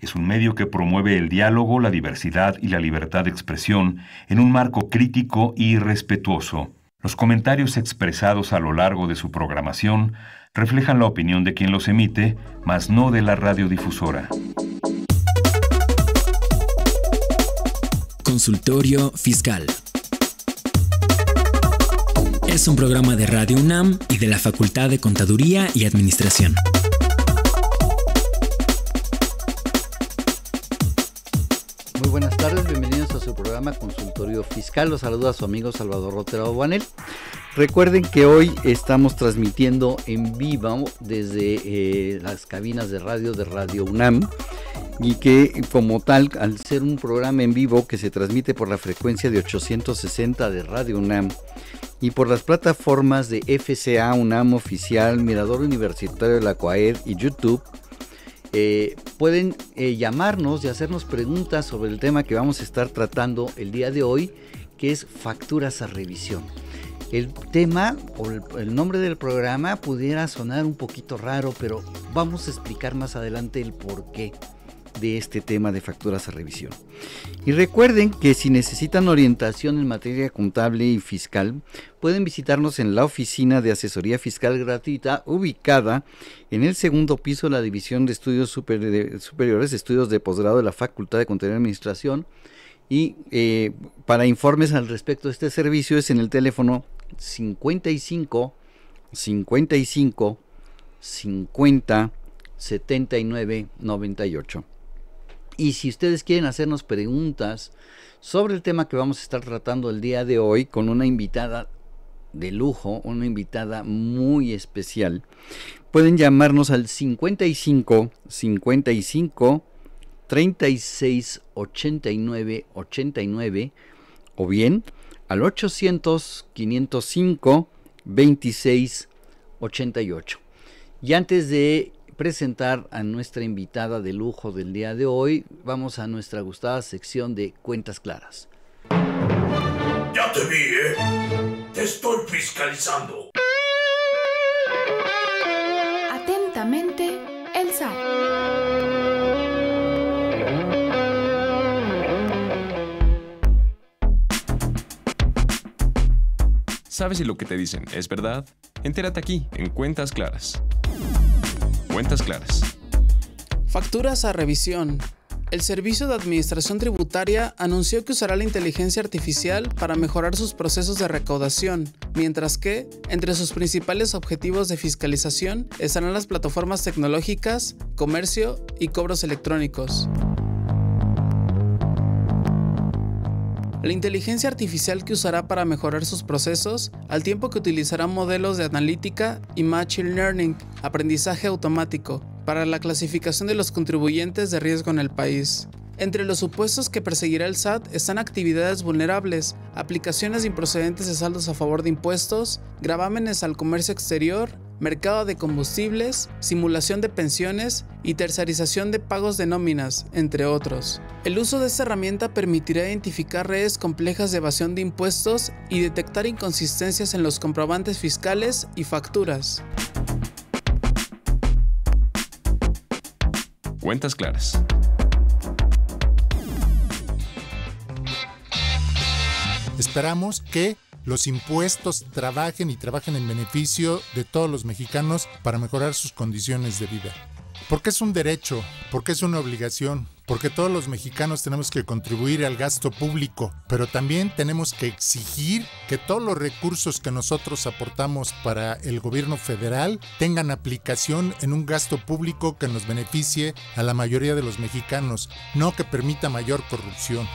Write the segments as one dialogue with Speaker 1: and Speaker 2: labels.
Speaker 1: Es un medio que promueve el diálogo, la diversidad y la libertad de expresión en un marco crítico y respetuoso. Los comentarios expresados a lo largo de su programación reflejan la opinión de quien los emite, mas no de la radiodifusora.
Speaker 2: Consultorio Fiscal. Es un programa de Radio UNAM y de la Facultad de Contaduría y Administración. Muy buenas tardes, bienvenidos a su programa Consultorio Fiscal. Los saluda su amigo Salvador Rotero Banel. Recuerden que hoy estamos transmitiendo en vivo desde eh, las cabinas de radio de Radio UNAM y que como tal, al ser un programa en vivo que se transmite por la frecuencia de 860 de Radio UNAM y por las plataformas de FCA UNAM Oficial, Mirador Universitario de la CUAED y YouTube, eh, pueden eh, llamarnos y hacernos preguntas sobre el tema que vamos a estar tratando el día de hoy, que es facturas a revisión. El tema o el, el nombre del programa pudiera sonar un poquito raro, pero vamos a explicar más adelante el por qué de este tema de facturas a revisión. Y recuerden que si necesitan orientación en materia contable y fiscal, pueden visitarnos en la oficina de asesoría fiscal gratuita ubicada en el segundo piso de la División de Estudios Superiores, Estudios de Posgrado de la Facultad de Contaduría y Administración. Y eh, para informes al respecto de este servicio es en el teléfono 55 55 50 79 98. Y si ustedes quieren hacernos preguntas sobre el tema que vamos a estar tratando el día de hoy con una invitada de lujo, una invitada muy especial, pueden llamarnos al 55 55 36 89 89 o bien al 800 505 26 88. Y antes de presentar a nuestra invitada de lujo del día de hoy, vamos a nuestra gustada sección de Cuentas Claras.
Speaker 1: Ya te vi, ¿eh? Te estoy fiscalizando.
Speaker 3: Atentamente, Elsa.
Speaker 1: ¿Sabes si lo que te dicen es verdad? Entérate aquí, en Cuentas Claras cuentas claras. Facturas a revisión. El Servicio de Administración Tributaria anunció que usará la inteligencia artificial para mejorar sus procesos de recaudación, mientras que, entre sus principales objetivos de fiscalización, estarán las plataformas tecnológicas, comercio y cobros electrónicos. la inteligencia artificial que usará para mejorar sus procesos, al tiempo que utilizará modelos de analítica y machine learning, aprendizaje automático, para la clasificación de los contribuyentes de riesgo en el país. Entre los supuestos que perseguirá el SAT están actividades vulnerables, aplicaciones improcedentes de saldos a favor de impuestos, gravámenes al comercio exterior mercado de combustibles, simulación de pensiones y tercerización de pagos de nóminas, entre otros. El uso de esta herramienta permitirá identificar redes complejas de evasión de impuestos y detectar inconsistencias en los comprobantes fiscales y facturas. Cuentas claras. Esperamos que los impuestos trabajen y trabajen en beneficio de todos los mexicanos para mejorar sus condiciones de vida. Porque es un derecho, porque es una obligación, porque todos los mexicanos tenemos que contribuir al gasto público, pero también tenemos que exigir que todos los recursos que nosotros aportamos para el gobierno federal tengan aplicación en un gasto público que nos beneficie a la mayoría de los mexicanos, no que permita mayor corrupción.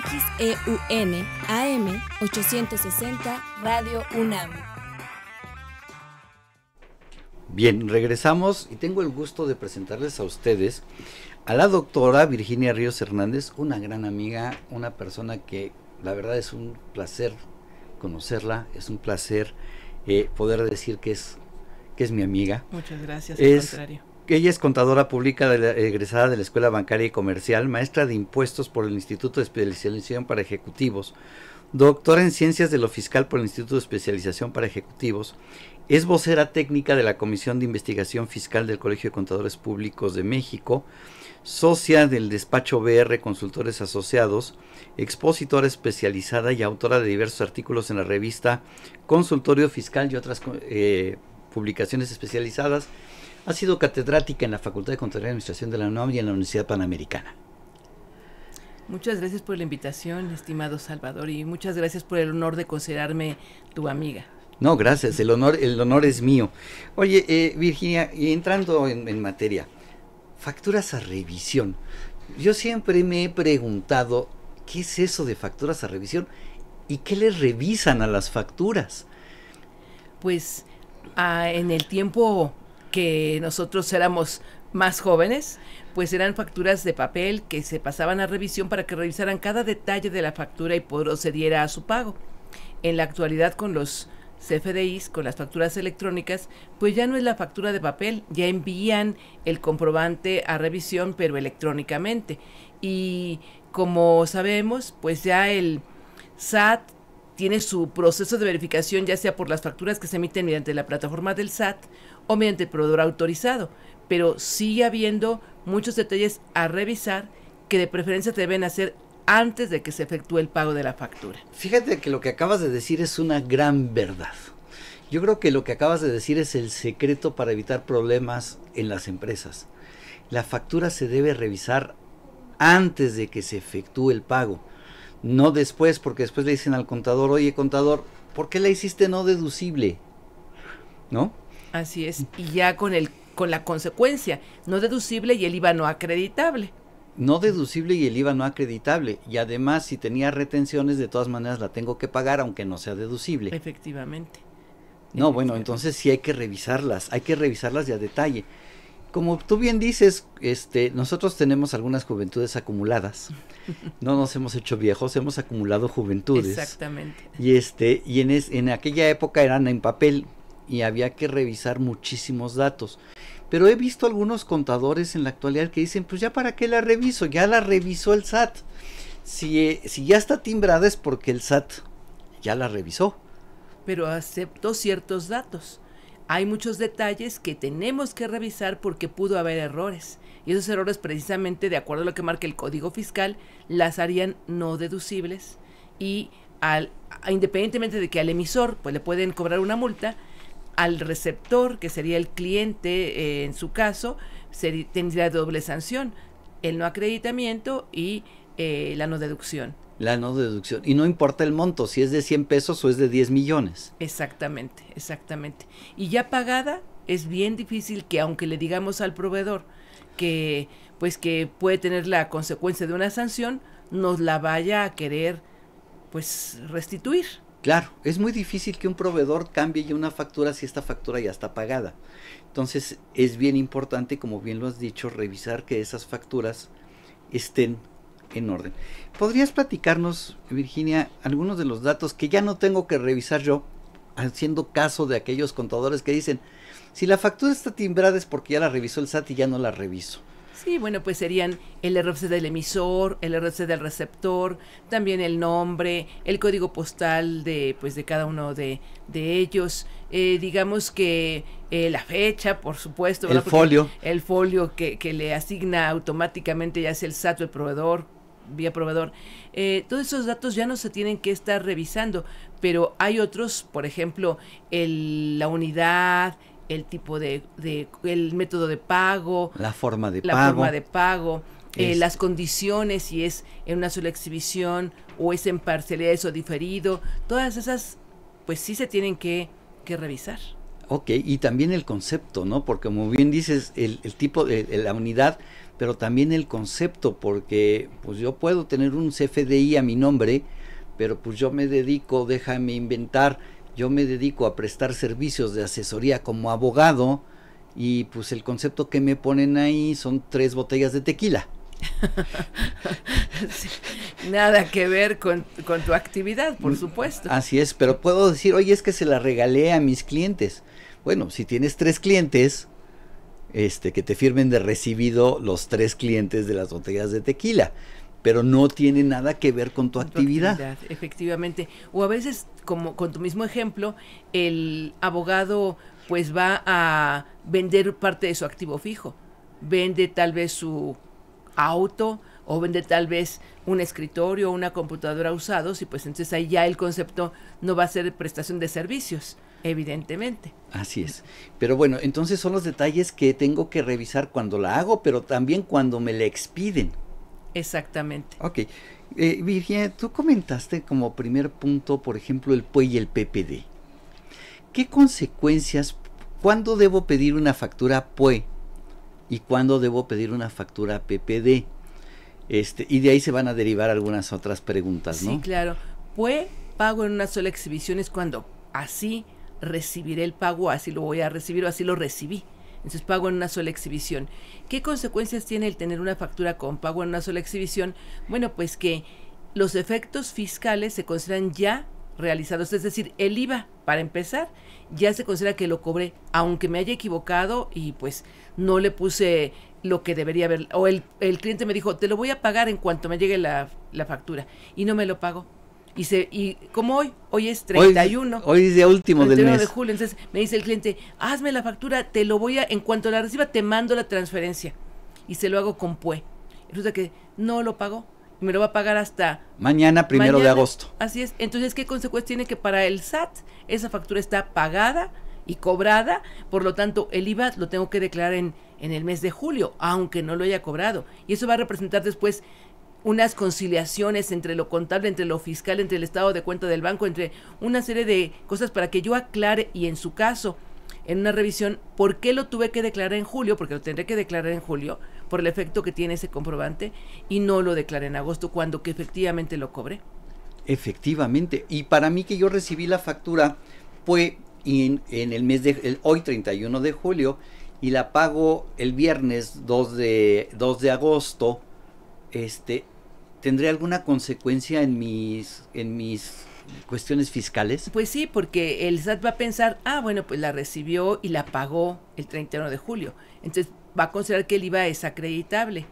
Speaker 3: XEUN AM 860 Radio UNAM.
Speaker 2: Bien, regresamos y tengo el gusto de presentarles a ustedes a la doctora Virginia Ríos Hernández, una gran amiga, una persona que la verdad es un placer conocerla, es un placer eh, poder decir que es, que es mi amiga. Muchas gracias, es, al contrario ella es contadora pública egresada de la Escuela Bancaria y Comercial, maestra de impuestos por el Instituto de Especialización para Ejecutivos, doctora en Ciencias de lo Fiscal por el Instituto de Especialización para Ejecutivos, es vocera técnica de la Comisión de Investigación Fiscal del Colegio de Contadores Públicos de México, socia del despacho BR Consultores Asociados, expositora especializada y autora de diversos artículos en la revista Consultorio Fiscal y otras eh, publicaciones especializadas. Ha sido catedrática en la Facultad de Contaduría y Administración de la UNAM y en la Universidad Panamericana.
Speaker 4: Muchas gracias por la invitación, estimado Salvador, y muchas gracias por el honor de considerarme tu
Speaker 2: amiga. No, gracias, el honor, el honor es mío. Oye, eh, Virginia, y entrando en, materia, facturas a revisión. Yo siempre me he preguntado, ¿qué es eso de facturas a revisión? ¿Y qué le revisan a las facturas?
Speaker 4: Pues ah, en el tiempo que nosotros éramos más jóvenes, pues eran facturas de papel que se pasaban a revisión para que revisaran cada detalle de la factura y procediera a su pago. En la actualidad con los CFDIs, con las facturas electrónicas, pues ya no es la factura de papel, ya envían el comprobante a revisión, pero electrónicamente. Y como sabemos, pues ya el SAT tiene su proceso de verificación ya sea por las facturas que se emiten mediante la plataforma del SAT o mediante el proveedor autorizado, pero sigue habiendo muchos detalles a revisar que de preferencia deben hacer antes de que se efectúe el pago de la factura.
Speaker 2: Fíjate que lo que acabas de decir es una gran verdad. Yo creo que lo que acabas de decir es el secreto para evitar problemas en las empresas. La factura se debe revisar antes de que se efectúe el pago no después, porque después le dicen al contador, oye contador, ¿por qué la hiciste no deducible? ¿No?
Speaker 4: Así es, y ya con, el, con la consecuencia, no deducible y el IVA no acreditable.
Speaker 2: No deducible y el IVA no acreditable. Y además, si tenía retenciones, de todas maneras la tengo que pagar, aunque no sea deducible.
Speaker 4: Efectivamente.
Speaker 2: No, bueno, entonces sí hay que revisarlas, hay que revisarlas ya a detalle como tú bien dices, este, nosotros tenemos algunas juventudes acumuladas. No nos hemos hecho viejos, hemos acumulado juventudes. Exactamente. Y este, y en, en aquella época eran en papel y había que revisar muchísimos datos. Pero he visto algunos contadores en la actualidad que dicen, pues ya para qué la reviso, ya la revisó el SAT. Si, eh, si ya está timbrada es porque el SAT ya la revisó.
Speaker 4: Pero aceptó ciertos datos hay muchos detalles que tenemos que revisar porque pudo haber errores. Y esos errores, precisamente de acuerdo a lo que marca el Código Fiscal, las harían no deducibles. Y al, independientemente de que al emisor pues, le pueden cobrar una multa, al receptor, que sería el cliente eh, en su caso, se tendría doble sanción, el no acreditamiento y eh, la no deducción.
Speaker 2: La no deducción. Y no importa el monto, si es de 100 pesos o es de 10 millones.
Speaker 4: Exactamente, exactamente. Y ya pagada, es bien difícil que aunque le digamos al proveedor que pues que puede tener la consecuencia de una sanción, nos la vaya a querer pues restituir.
Speaker 2: Claro, es muy difícil que un proveedor cambie ya una factura si esta factura ya está pagada. Entonces es bien importante, como bien lo has dicho, revisar que esas facturas estén en orden. ¿Podrías platicarnos, Virginia, algunos de los datos que ya no tengo que revisar yo, haciendo caso de aquellos contadores que dicen, si la factura está timbrada es porque ya la revisó el SAT y ya no la reviso?
Speaker 4: Sí, bueno, pues serían el RFC del emisor, el RFC del receptor, también el nombre, el código postal de, pues, de cada uno de, ellos, eh, digamos que eh, la fecha, por supuesto. El folio. El folio que, que le asigna automáticamente ya sea el SAT o el proveedor, vía proveedor, eh, todos esos datos ya no se tienen que estar revisando, pero hay otros, por ejemplo, el, la unidad, el tipo de, el método de pago, la forma de la pago, forma de pago eh, las condiciones, si es en una sola exhibición o es en parcialidades o diferido, todas esas, pues sí se tienen que, que revisar.
Speaker 2: Ok, y también el concepto, ¿no? Porque como bien dices, el, tipo de la unidad pero también el concepto, porque pues yo puedo tener un CFDI a mi nombre, pero pues yo me dedico, déjame inventar, yo me dedico a prestar servicios de asesoría como abogado y pues el concepto que me ponen ahí son tres botellas de tequila.
Speaker 4: nada que ver con, con, tu actividad, por mm, supuesto.
Speaker 2: Así es, pero puedo decir, oye, es que se la regalé a mis clientes. Bueno, si tienes tres clientes, este, que te firmen de recibido los tres clientes de las botellas de tequila pero no tiene nada que ver con tu, actividad.
Speaker 4: Efectivamente. O a veces, como con tu mismo ejemplo, el abogado pues va a vender parte de su activo fijo. Vende tal vez su auto o vende tal vez un escritorio o una computadora usados y pues entonces ahí ya el concepto no va a ser prestación de servicios, Evidentemente.
Speaker 2: Así es. Pero bueno, entonces son los detalles que tengo que revisar cuando la hago, pero también cuando me la expiden.
Speaker 4: Exactamente.
Speaker 2: Ok. Eh, Virginia, tú comentaste como primer punto, por ejemplo, el PUE y el PPD. ¿Qué consecuencias, cuándo debo pedir una factura PUE y cuándo debo pedir una factura PPD? Este, y de ahí se van a derivar algunas otras preguntas, ¿no? Sí,
Speaker 4: claro. PUE, pago en una sola exhibición, es cuando así recibiré el pago, así lo voy a recibir o así lo recibí. Entonces pago en una sola exhibición. ¿Qué consecuencias tiene el tener una factura con pago en una sola exhibición? Bueno, pues que los efectos fiscales se consideran ya realizados, es decir, el IVA, para empezar, ya se considera que lo cobré, aunque me haya equivocado y pues no le puse lo que debería haber, o el, el cliente me dijo, te lo voy a pagar en cuanto me llegue la, la factura, y no me lo pago y, se, y como hoy, hoy es 31. Hoy, hoy es el último del mes. de julio. Entonces me dice el cliente, hazme la factura, te lo voy a, en cuanto la reciba, te mando la transferencia. Y se lo hago con PUE. Resulta que no lo pagó. Me lo va a pagar hasta...
Speaker 2: Mañana, primero de agosto.
Speaker 4: Así es. Entonces, ¿qué consecuencias tiene que para el SAT esa factura está pagada? y cobrada, por lo tanto el IVA lo tengo que declarar en, en el mes de julio, aunque no lo haya cobrado. Y eso va a representar después unas conciliaciones entre lo contable, entre lo fiscal, entre el estado de cuenta del banco, entre una serie de cosas para que yo aclare y en su caso, en una revisión, por qué lo tuve que declarar en julio, porque lo tendré que declarar en julio, por el efecto que tiene ese comprobante, y no lo declaré en agosto, cuando que efectivamente lo cobré.
Speaker 2: Efectivamente, y para mí que yo recibí la factura fue en, el mes de, hoy 31 de julio, y la pago el viernes de, 2 de agosto, este, ¿tendré alguna consecuencia en mis, en mis cuestiones fiscales? Pues sí, porque
Speaker 4: el SAT va a pensar, ah, bueno, pues la recibió y la pagó el 31 de julio. Entonces va a considerar que el IVA es acreditable.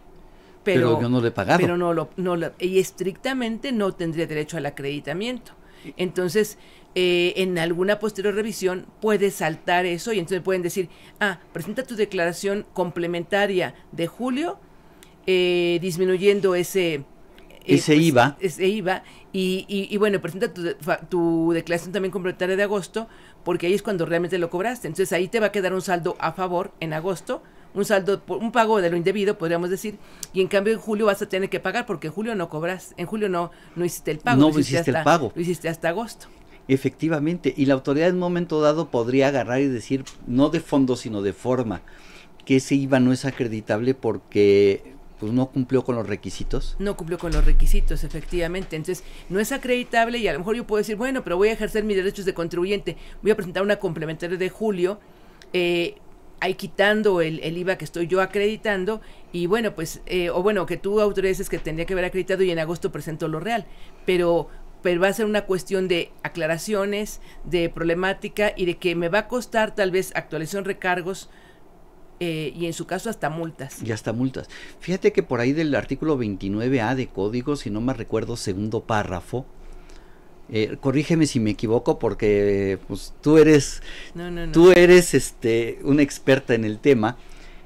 Speaker 4: Pero, yo no le he pagado. Pero no no y estrictamente no tendría derecho al acreditamiento. Entonces, eh, en alguna posterior revisión puede saltar eso y entonces pueden decir, ah, presenta tu declaración complementaria de julio eh, disminuyendo ese... Eh,
Speaker 2: ese pues, IVA.
Speaker 4: Ese IVA. Y, bueno, presenta tu, tu declaración también completaria de agosto, porque ahí es cuando realmente lo cobraste. Entonces ahí te va a quedar un saldo a favor en agosto, un saldo, un pago de lo indebido, podríamos decir, y en cambio en julio vas a tener que pagar porque en julio no cobras, en julio no, no hiciste el pago. No hiciste, el pago. Lo hiciste hasta agosto.
Speaker 2: Efectivamente, y la autoridad en un momento dado podría agarrar y decir, no de fondo, sino de forma, que ese IVA no es acreditable porque pues no cumplió con los requisitos.
Speaker 4: No cumplió con los requisitos, efectivamente. Entonces, no es acreditable y a lo mejor yo puedo decir, bueno, pero voy a ejercer mis derechos de contribuyente, voy a presentar una complementaria de julio, eh, ahí quitando el, IVA que estoy yo acreditando y bueno, pues, eh, o bueno, que tú autorices que tendría que haber acreditado y en agosto presento lo real, pero pero va a ser una cuestión de aclaraciones, de problemática y de que me va a costar tal vez actualización recargos, eh, y en su
Speaker 2: caso hasta multas. Y hasta multas. Fíjate que por ahí del artículo 29A de código, si no me recuerdo, segundo párrafo, eh, corrígeme si me equivoco porque pues, tú eres tú eres este una experta en el tema.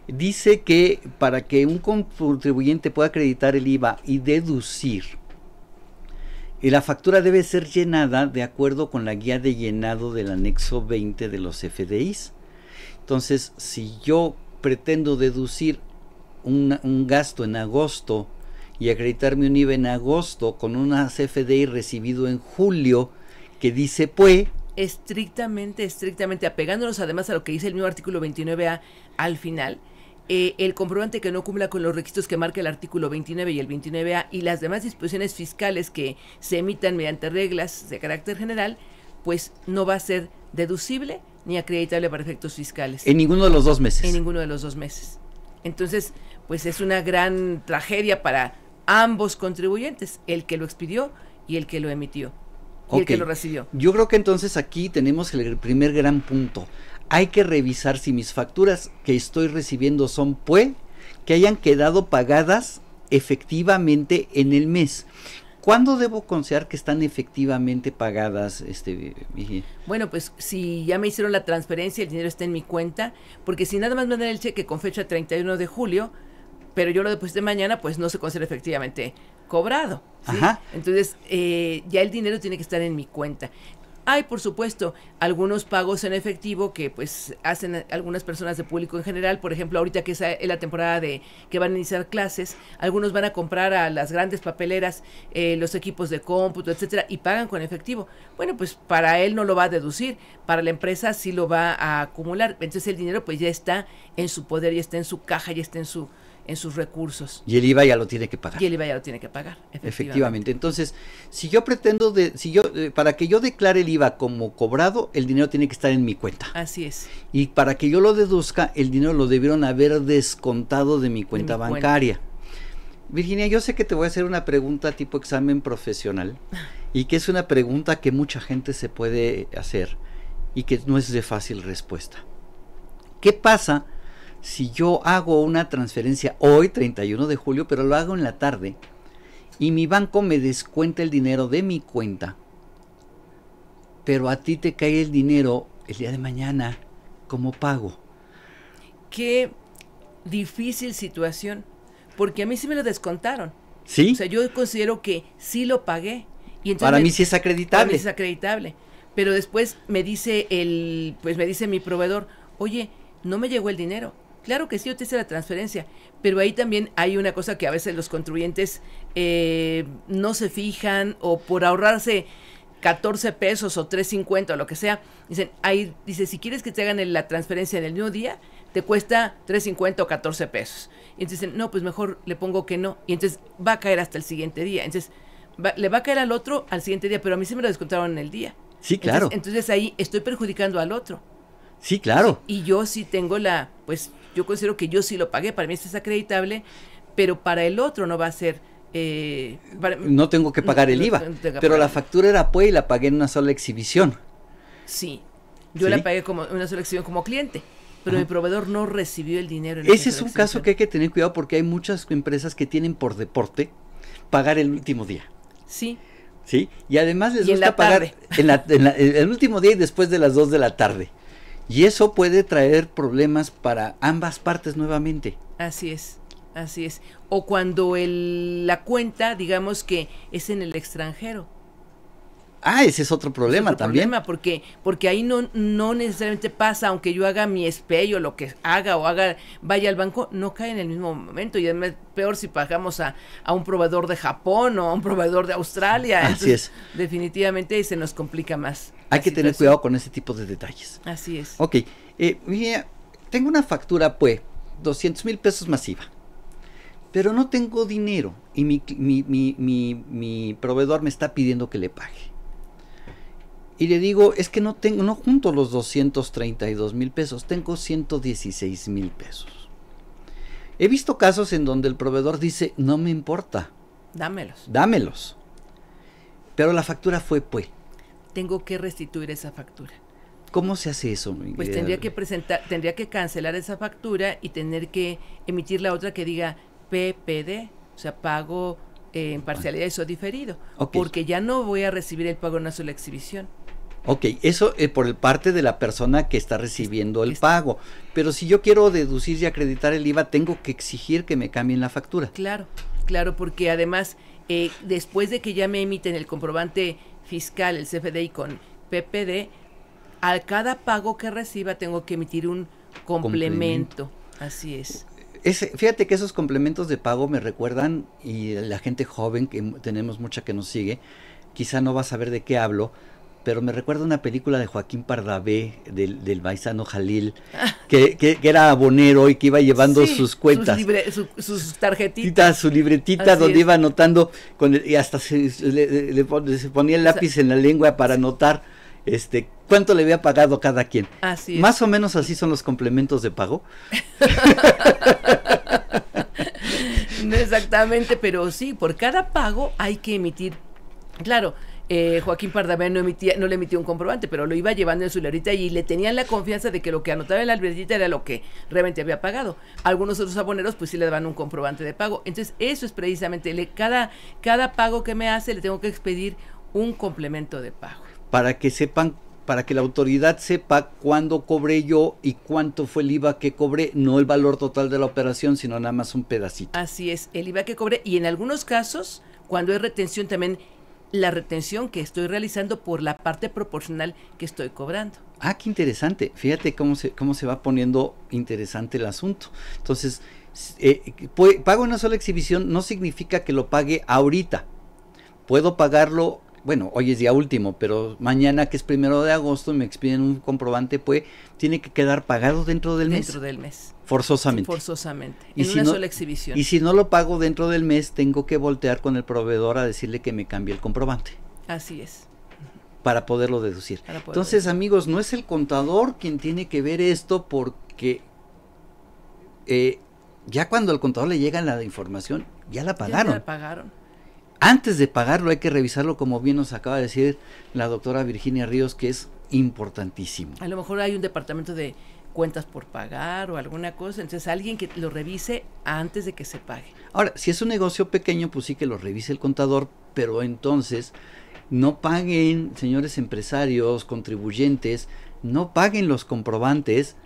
Speaker 2: Dice que para que un contribuyente pueda acreditar el IVA y deducir, eh, la factura debe ser llenada de acuerdo con la guía de llenado del anexo 20 de los FDIs. Entonces, si yo pretendo deducir un, gasto en agosto y acreditarme un IVA en agosto con una CFDI recibido en julio que dice pues
Speaker 4: estrictamente, estrictamente, apegándonos además a lo que dice el mismo artículo 29A al final, eh, el comprobante que no cumpla con los requisitos que marca el artículo 29 y el 29A y las demás disposiciones fiscales que se emitan mediante reglas de carácter general, pues no va a ser deducible ni acreditable para efectos fiscales. En ninguno de los dos meses. En ninguno de los dos meses. Entonces, pues es una gran tragedia para ambos contribuyentes, el que lo expidió y el que lo emitió.
Speaker 2: Y el que lo recibió. Yo creo que entonces aquí tenemos el primer gran punto. Hay que revisar si mis facturas que estoy recibiendo son pues que hayan quedado pagadas efectivamente en el mes. ¿Cuándo debo considerar que están efectivamente pagadas? Este,
Speaker 4: bueno, pues si ya me hicieron la transferencia, el dinero está en mi cuenta, porque si nada más me dan el cheque con fecha 31 de julio, pero yo lo deposité mañana, pues no se considera efectivamente cobrado. Entonces, eh, ya el dinero tiene que estar en mi cuenta. Hay, por supuesto, algunos pagos en efectivo que pues hacen algunas personas de público en general. Por ejemplo, ahorita que es la temporada de que van a iniciar clases, algunos van a comprar a las grandes papeleras eh, los equipos de cómputo, etcétera, y pagan con efectivo. Bueno, pues para él no lo va a deducir, para la empresa sí lo va a acumular. Entonces el dinero pues ya está en su poder, ya está en su caja, ya está en su en sus recursos.
Speaker 2: Y el IVA ya lo tiene que pagar. Y el
Speaker 4: IVA ya lo tiene que pagar, efectivamente.
Speaker 2: Entonces, si yo pretendo, de, si yo, eh, para que yo declare el IVA como cobrado, el dinero tiene que estar en mi cuenta. Así es. Y para que yo lo deduzca, el dinero lo debieron haber descontado de mi cuenta bancaria. Virginia, yo sé que te voy a hacer una pregunta tipo examen profesional y que es una pregunta que mucha gente se puede hacer y que no es de fácil respuesta. ¿Qué pasa si yo hago una transferencia hoy, 31 de julio, pero lo hago en la tarde, y mi banco me descuenta el dinero de mi cuenta, pero a ti te cae el dinero el día de mañana como pago. Qué
Speaker 4: difícil situación, porque a mí sí me lo descontaron. Sí. O sea, yo considero que sí lo pagué. Y para mí sí es acreditable. es acreditable. Pero después me dice el, pues me dice mi proveedor, oye, no me llegó el dinero. Claro que sí, te hice la transferencia, pero ahí también hay una cosa que a veces los contribuyentes eh, no se fijan o por ahorrarse 14 pesos o 3.50 o lo que sea, dicen, ahí dice, si quieres que te hagan la transferencia en el mismo día, te cuesta 3.50 o 14 pesos. Y entonces dicen, no, pues mejor le pongo que no. Y entonces va a caer hasta el siguiente día. Entonces le va a caer al otro al siguiente día, pero a mí se me lo descontaron en el día. Sí, claro. Entonces, ahí estoy perjudicando al otro. Sí, claro. y yo sí tengo la, pues yo considero que yo sí lo pagué, para mí esto es acreditable, pero para el otro no va a ser. Eh, no tengo que pagar el IVA, pero la
Speaker 2: factura era PUE y la pagué en una sola exhibición. Sí, yo la pagué
Speaker 4: como una sola exhibición como cliente pero mi proveedor no recibió el dinero. Ese es un
Speaker 2: caso que hay que tener cuidado porque hay muchas empresas que tienen por deporte pagar el último día. Sí. Sí, y además les gusta pagar el último día y después de las 2 de la tarde. Y eso puede traer problemas para ambas partes nuevamente.
Speaker 4: Así es, así es. O cuando la cuenta, digamos que es en el extranjero.
Speaker 2: Ah, ese es otro problema también.
Speaker 4: porque, porque ahí no, no necesariamente pasa, aunque yo haga mi espejo, lo que haga o haga, vaya al banco, no cae en el mismo momento. Y es peor si pagamos a, un proveedor de Japón o a un proveedor de Australia. Así es. Definitivamente se nos complica más.
Speaker 2: Hay que tener cuidado con ese tipo de detalles. Así es. Ok, eh, mira, tengo una factura, pues, 200 mil pesos masiva, pero no tengo dinero y mi, proveedor me está pidiendo que le pague. Y le digo, es que no tengo, no junto los 232 mil pesos, tengo 116 mil pesos. He visto casos en donde el proveedor dice, no me importa. Dámelos. Dámelos. Pero la factura fue pues
Speaker 4: tengo que restituir esa factura.
Speaker 2: ¿Cómo se hace eso? Pues tendría que
Speaker 4: presentar, tendría que cancelar esa factura y tener que emitir la otra que diga PPD, o sea, pago eh, en parcialidad y eso diferido, porque ya no voy a recibir el pago en una sola exhibición.
Speaker 2: Ok, eso es eh, por el parte de la persona que está recibiendo el pago. Pero si yo quiero deducir y acreditar el IVA, tengo que exigir que me cambien la factura. Claro,
Speaker 4: claro, porque además, eh, después de que ya me emiten el comprobante fiscal, el CFDI con PPD, a cada pago que reciba tengo que emitir un complemento. Así es.
Speaker 2: Ese, fíjate que esos complementos de pago me recuerdan, y la gente joven que tenemos mucha que nos sigue, quizá no va a saber de qué hablo, pero me recuerda una película de Joaquín Pardavé, del, del paisano Jalil, que, que, era abonero y que iba llevando sus cuentas.
Speaker 4: Sus, tarjetitas. Su
Speaker 2: libretita donde iba anotando, con y hasta se, ponía el lápiz en la lengua para anotar este, cuánto le había pagado cada quien. Más o menos así son los complementos de pago.
Speaker 4: no exactamente, pero sí, por cada pago hay que emitir. Claro, eh, Joaquín Pardavé no, emitía, no le emitió un comprobante, pero lo iba llevando en su larita y le tenían la confianza de que lo que anotaba en la albertita era lo que realmente había pagado. Algunos otros aboneros pues sí le daban un comprobante de pago. Entonces eso es precisamente, le, cada, cada pago que me hace le tengo que expedir un complemento de pago.
Speaker 2: Para que sepan para que la autoridad sepa cuándo cobré yo y cuánto fue el IVA que cobré, no el valor total de la operación, sino nada más un pedacito.
Speaker 4: Así es, el IVA que cobré y en algunos casos, cuando es retención también la retención que estoy realizando por la parte proporcional que estoy cobrando.
Speaker 2: Ah, qué interesante. Fíjate cómo se, cómo se va poniendo interesante el asunto. Entonces, eh, pago una sola exhibición no significa que lo pague ahorita. Puedo pagarlo, bueno, hoy es día último, pero mañana que es primero de agosto me expiden un comprobante, pues tiene que quedar pagado dentro del mes. Dentro del mes. Forzosamente.
Speaker 4: Forzosamente.
Speaker 2: Y en una sola exhibición. Y si no lo pago dentro del mes, tengo que voltear con el proveedor a decirle que me cambie el comprobante. Así es. Para poderlo deducir. Entonces, amigos, no es el contador quien tiene que ver esto porque eh, ya cuando al contador le llega la información, ya la pagaron. Ya la pagaron. Antes de pagarlo hay que revisarlo, como bien nos acaba de decir la doctora Virginia Ríos, que es importantísimo. A
Speaker 4: lo mejor hay un departamento de cuentas por pagar o alguna cosa. Entonces, alguien que lo revise antes de que se pague.
Speaker 2: Ahora, si es un negocio pequeño, pues sí que lo revise el contador, pero entonces no paguen, señores empresarios, contribuyentes, no paguen los comprobantes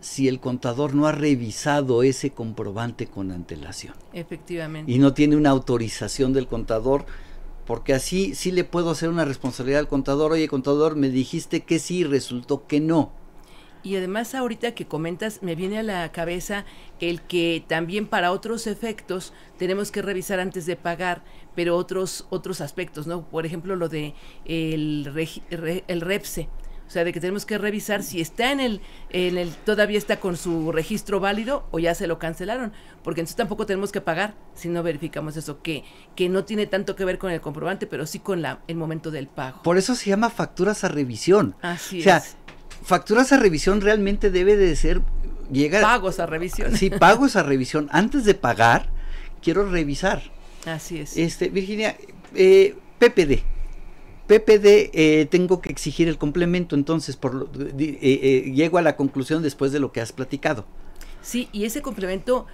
Speaker 2: si el contador no ha revisado ese comprobante con antelación.
Speaker 4: Efectivamente. Y no
Speaker 2: tiene una autorización del contador, porque así sí le puedo hacer una responsabilidad al contador. Oye, contador, me dijiste que sí, resultó que no.
Speaker 4: Y además ahorita que comentas, me viene a la cabeza el que también para otros efectos tenemos que revisar antes de pagar, pero otros, otros aspectos, ¿no? Por ejemplo, lo de el, el REPSE, o sea, de que tenemos que revisar si está en el, en el, todavía está con su registro válido o ya se lo cancelaron, porque entonces tampoco tenemos que pagar si no verificamos eso, que, que no tiene tanto que ver con el comprobante, pero sí con la, el momento del pago.
Speaker 2: Por eso se llama facturas a revisión. Así o facturas a revisión realmente debe de ser llegar pagos a revisión. Sí, pagos a revisión. Antes de pagar, quiero revisar. Así es. Este, Virginia, eh, PPD. PPD eh, tengo que exigir el complemento, entonces por eh, llego a la conclusión después de lo que has platicado.
Speaker 4: Sí, y ese complemento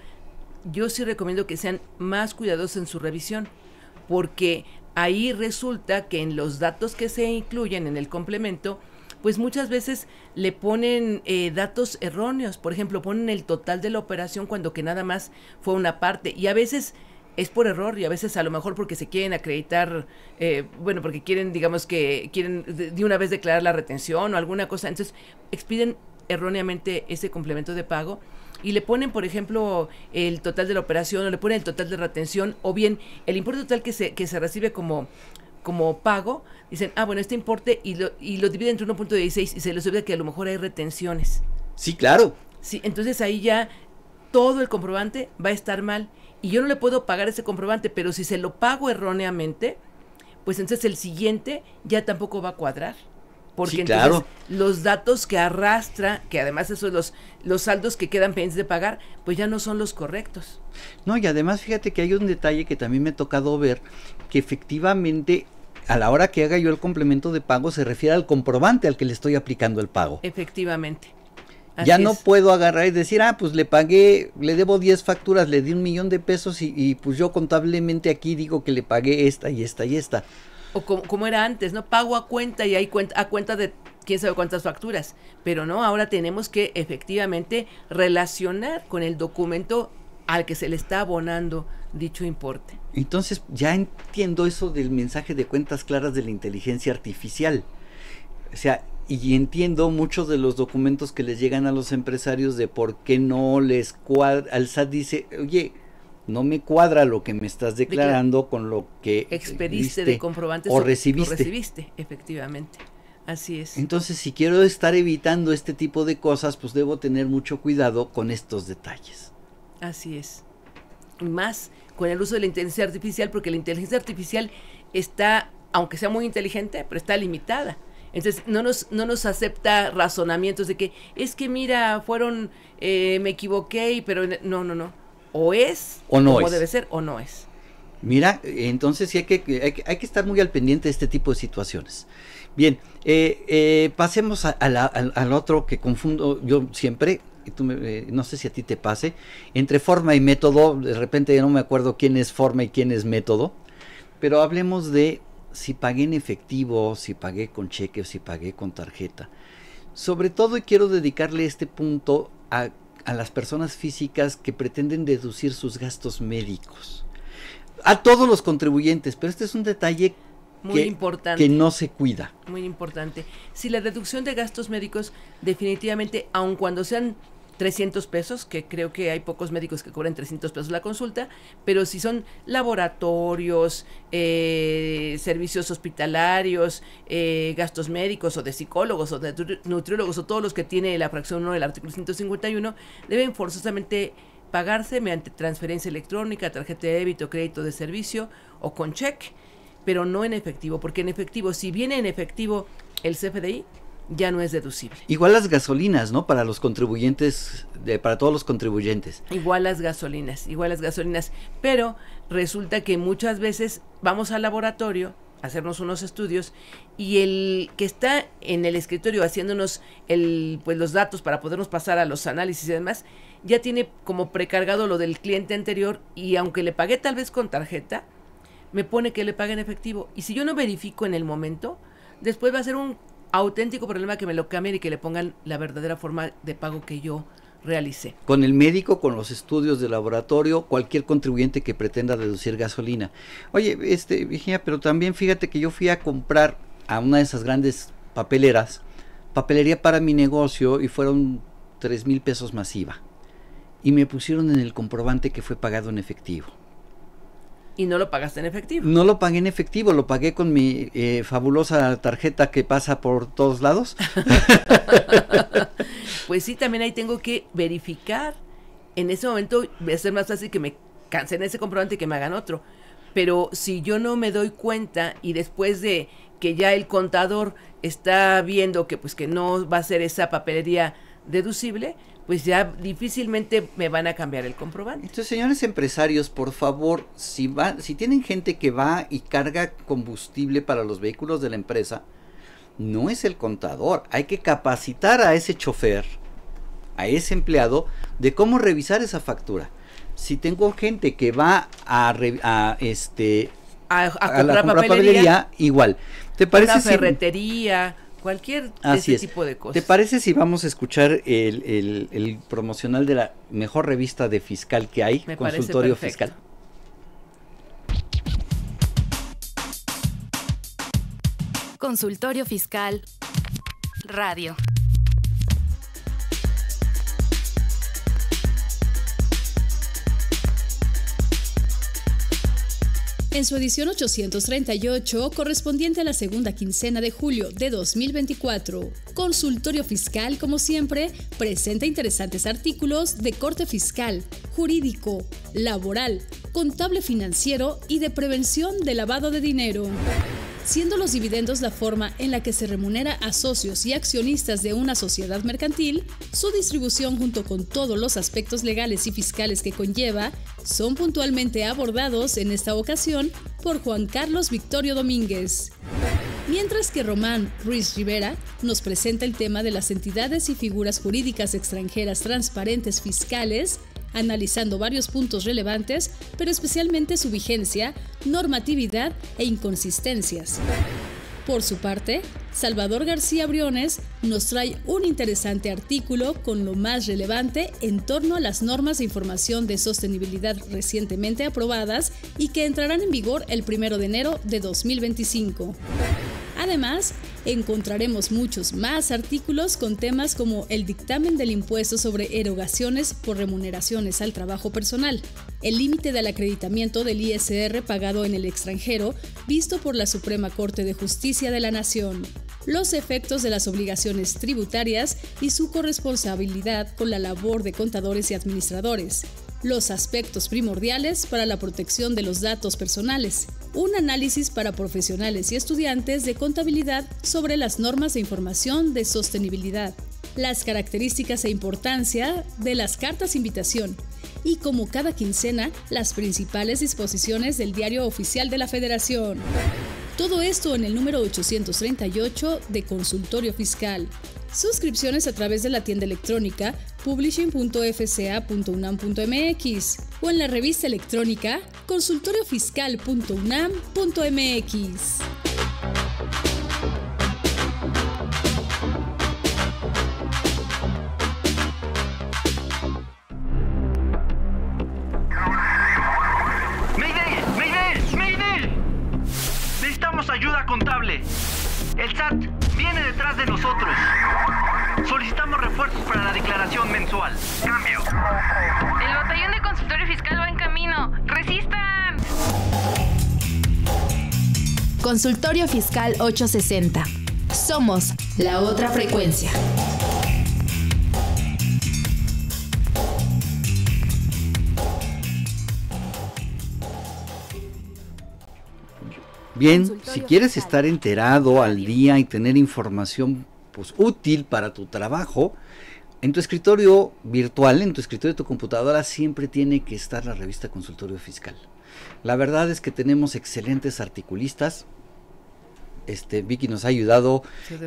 Speaker 4: yo sí recomiendo que sean más cuidadosos en su revisión, porque ahí resulta que en los datos que se incluyen en el complemento, pues muchas veces le ponen eh, datos erróneos. Por ejemplo, ponen el total de la operación cuando que nada más fue una parte. Y a veces es por error y a veces a lo mejor porque se quieren acreditar, eh, bueno, porque quieren, digamos que quieren de una vez declarar la retención o alguna cosa. Entonces, expiden erróneamente ese complemento de pago y le ponen, por ejemplo, el total de la operación o le ponen el total de retención o bien el importe total que se, que se recibe como como pago, dicen, ah, bueno, este importe y lo, y lo dividen entre 1.16 y se les olvida que a lo mejor hay retenciones. Sí, claro. Sí, entonces ahí ya todo el comprobante va a estar mal y yo no le puedo pagar ese comprobante, pero si se lo pago erróneamente, pues entonces el siguiente ya tampoco va a cuadrar. Porque entonces los datos que arrastra, que además esos los, los saldos que quedan pendientes de pagar, pues ya no son
Speaker 2: los correctos. No, y además fíjate que hay un detalle que también me ha tocado ver, que efectivamente a la hora que haga yo el complemento de pago se refiere al comprobante al que le estoy aplicando el pago.
Speaker 4: Efectivamente. ya no
Speaker 2: puedo agarrar y decir, ah, pues le pagué, le debo 10 facturas, le di un millón de pesos y, y pues yo contablemente aquí digo que le pagué esta y esta y esta.
Speaker 4: O como, era antes, ¿no? Pago a cuenta y hay cuenta, a cuenta de quién sabe cuántas facturas. Pero no, ahora tenemos que efectivamente relacionar con el documento
Speaker 2: al que se le está abonando dicho importe. Entonces ya entiendo eso del mensaje de cuentas claras de la inteligencia artificial. O sea, y entiendo muchos de los documentos que les llegan a los empresarios de por qué no les cuadra. Al SAT dice, oye, no me cuadra lo que me estás declarando con lo que expediste de comprobantes o recibiste. O
Speaker 4: recibiste, efectivamente. Así es.
Speaker 2: Entonces, si quiero estar evitando este tipo de cosas, pues debo tener mucho cuidado con estos detalles.
Speaker 4: Así es. Y más con el uso de la inteligencia artificial, porque la inteligencia artificial está, aunque sea muy inteligente, pero está limitada. Entonces, no nos, no nos acepta razonamientos de que es que, mira, fueron, eh, me equivoqué, pero no, no, no o es o no como debe ser o no es.
Speaker 2: Mira, entonces sí hay que, hay que, estar muy al pendiente de este tipo de situaciones. Bien, eh, eh, pasemos al, otro que confundo yo siempre, y tú eh, no sé si a ti te pase, entre forma y método, de repente no me acuerdo quién es forma y quién es método, pero hablemos de si pagué en efectivo, si pagué con cheque si pagué con tarjeta. Sobre todo, y quiero dedicarle este punto a a las personas físicas que pretenden deducir sus gastos médicos. A todos los contribuyentes, pero este es un detalle
Speaker 4: muy importante. que no se cuida. Muy importante. Si la deducción de gastos médicos definitivamente, aun cuando sean 300 pesos, que creo que hay pocos médicos que cobren 300 pesos la consulta, pero si son laboratorios, eh, servicios hospitalarios, eh, gastos médicos o de psicólogos o de nutriólogos o todos los que tiene la fracción 1 del artículo 151, deben forzosamente pagarse mediante transferencia electrónica, tarjeta de débito, crédito de servicio o con cheque, pero no en efectivo, porque en efectivo, si viene en efectivo el CFDI, ya no es deducible.
Speaker 2: Igual las gasolinas, ¿no? Para los contribuyentes, de, para todos los contribuyentes.
Speaker 4: Igual las gasolinas, igual las gasolinas. Pero resulta que muchas veces vamos al laboratorio a hacernos unos estudios y el que está en el escritorio haciéndonos el, pues, los datos para podernos pasar a los análisis y demás, ya tiene como precargado lo del cliente anterior y aunque le pagué tal vez con tarjeta, me pone que le pague en efectivo. Y si yo no verifico en el momento, después va a ser un auténtico problema que me lo cambien y que le pongan la verdadera forma de pago que yo realicé.
Speaker 2: Con el médico, con los estudios de laboratorio, cualquier contribuyente que pretenda deducir gasolina. Oye, este, Virginia, pero también fíjate que yo fui a comprar a una de esas grandes papeleras, papelería para mi negocio, y fueron tres mil pesos masiva. Y me pusieron en el comprobante que fue pagado en efectivo.
Speaker 4: Y no lo pagaste en efectivo. No
Speaker 2: lo pagué en efectivo, lo pagué con mi eh, fabulosa tarjeta que pasa por todos lados.
Speaker 4: pues sí, también ahí tengo que verificar. En ese momento va a ser más fácil que me cancelen ese comprobante y que me hagan otro. Pero si yo no me doy cuenta y después de que ya el contador está viendo que pues que no va a ser esa papelería deducible, pues ya difícilmente me van a cambiar el comprobante.
Speaker 2: Entonces, señores empresarios, por favor, si va, si tienen gente que va y carga combustible para los vehículos de la empresa, no es el contador, hay que capacitar a ese chofer, a ese empleado de cómo revisar esa factura. Si tengo gente que va a, a este
Speaker 4: a, a, comprar papelería, igual. ¿Te parece? Una ferretería cualquier
Speaker 2: tipo de cosas. ¿Te parece si vamos a escuchar el, promocional de la mejor revista de fiscal que hay, Consultorio Fiscal?
Speaker 3: Consultorio Fiscal Radio. En su edición 838, correspondiente a la segunda quincena de julio de 2024, Consultorio Fiscal, como siempre, presenta interesantes artículos de corte fiscal, jurídico, laboral, contable financiero y de prevención de lavado de dinero siendo los dividendos la forma en la que se remunera a socios y accionistas de una sociedad mercantil, su distribución junto con todos los aspectos legales y fiscales que conlleva son puntualmente abordados en esta ocasión por Juan Carlos Victorio Domínguez. Mientras que Román Ruiz Rivera nos presenta el tema de las entidades y figuras jurídicas extranjeras transparentes fiscales analizando varios puntos relevantes, pero especialmente su vigencia, normatividad e inconsistencias. Por su parte, Salvador García Briones nos trae un interesante artículo con lo más relevante en torno a las normas de información de sostenibilidad recientemente aprobadas y que entrarán en vigor el primero de enero de 2025. Además, Encontraremos muchos más artículos con temas como el dictamen del impuesto sobre erogaciones por remuneraciones al trabajo personal, el límite del acreditamiento del ISR pagado en el extranjero, visto por la Suprema Corte de Justicia de la Nación, los efectos de las obligaciones tributarias y su corresponsabilidad con la labor de contadores y administradores, los aspectos primordiales para la protección de los datos personales, un análisis para profesionales y estudiantes de contabilidad sobre las normas de información de sostenibilidad, las características e importancia de las cartas invitación y como cada quincena, las principales disposiciones del Diario Oficial de la Federación. Todo esto en el número 838 de Consultorio Fiscal, Suscripciones a través de la tienda electrónica publishing.fca.unam.mx o en la revista electrónica consultoriofiscal.unam.mx.
Speaker 2: Necesitamos ayuda contable. El SAT viene detrás de nosotros. Solicitamos refuerzos para la declaración mensual. Cambio. El
Speaker 3: batallón de consultorio fiscal va en camino. ¡Resistan! Consultorio Fiscal 860. Somos la otra frecuencia.
Speaker 2: Bien, si quieres estar enterado al día y tener información pues, útil para tu trabajo, en tu escritorio virtual, en tu escritorio de tu computadora, siempre tiene que estar la revista Consultorio Fiscal. La verdad es que tenemos excelentes articulistas, este, Vicky nos ha ayudado.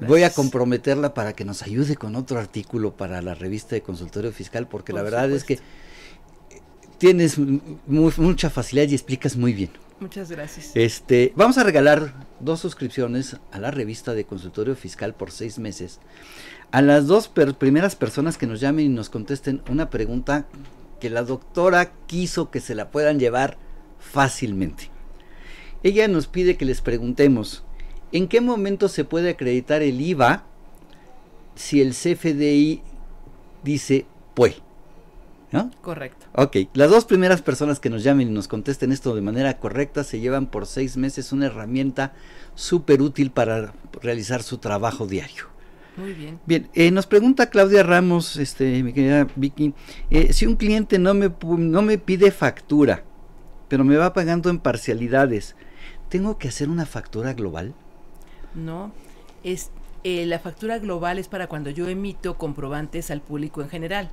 Speaker 2: Voy a comprometerla para que nos ayude con otro artículo para la revista de consultorio fiscal, porque la verdad es que tienes mucha facilidad y explicas muy bien.
Speaker 4: Muchas gracias.
Speaker 2: Este, vamos a regalar dos suscripciones a la revista de consultorio fiscal por seis meses. A las dos primeras personas que nos llamen y nos contesten una pregunta que la doctora quiso que se la puedan llevar fácilmente. Ella nos pide que les preguntemos, ¿en qué momento se puede acreditar el IVA si el CFDI dice pues. Correcto. Ok, las dos primeras personas que nos llamen y nos contesten esto de manera correcta se llevan por seis meses una herramienta súper útil para realizar su trabajo diario. Muy bien. Bien, eh, nos pregunta Claudia Ramos, este, mi querida Vicky, eh, si un cliente no me, no me pide factura, pero me va pagando en parcialidades, ¿tengo que hacer una factura global?
Speaker 4: No, es, eh, la factura global es para cuando yo emito comprobantes al público en general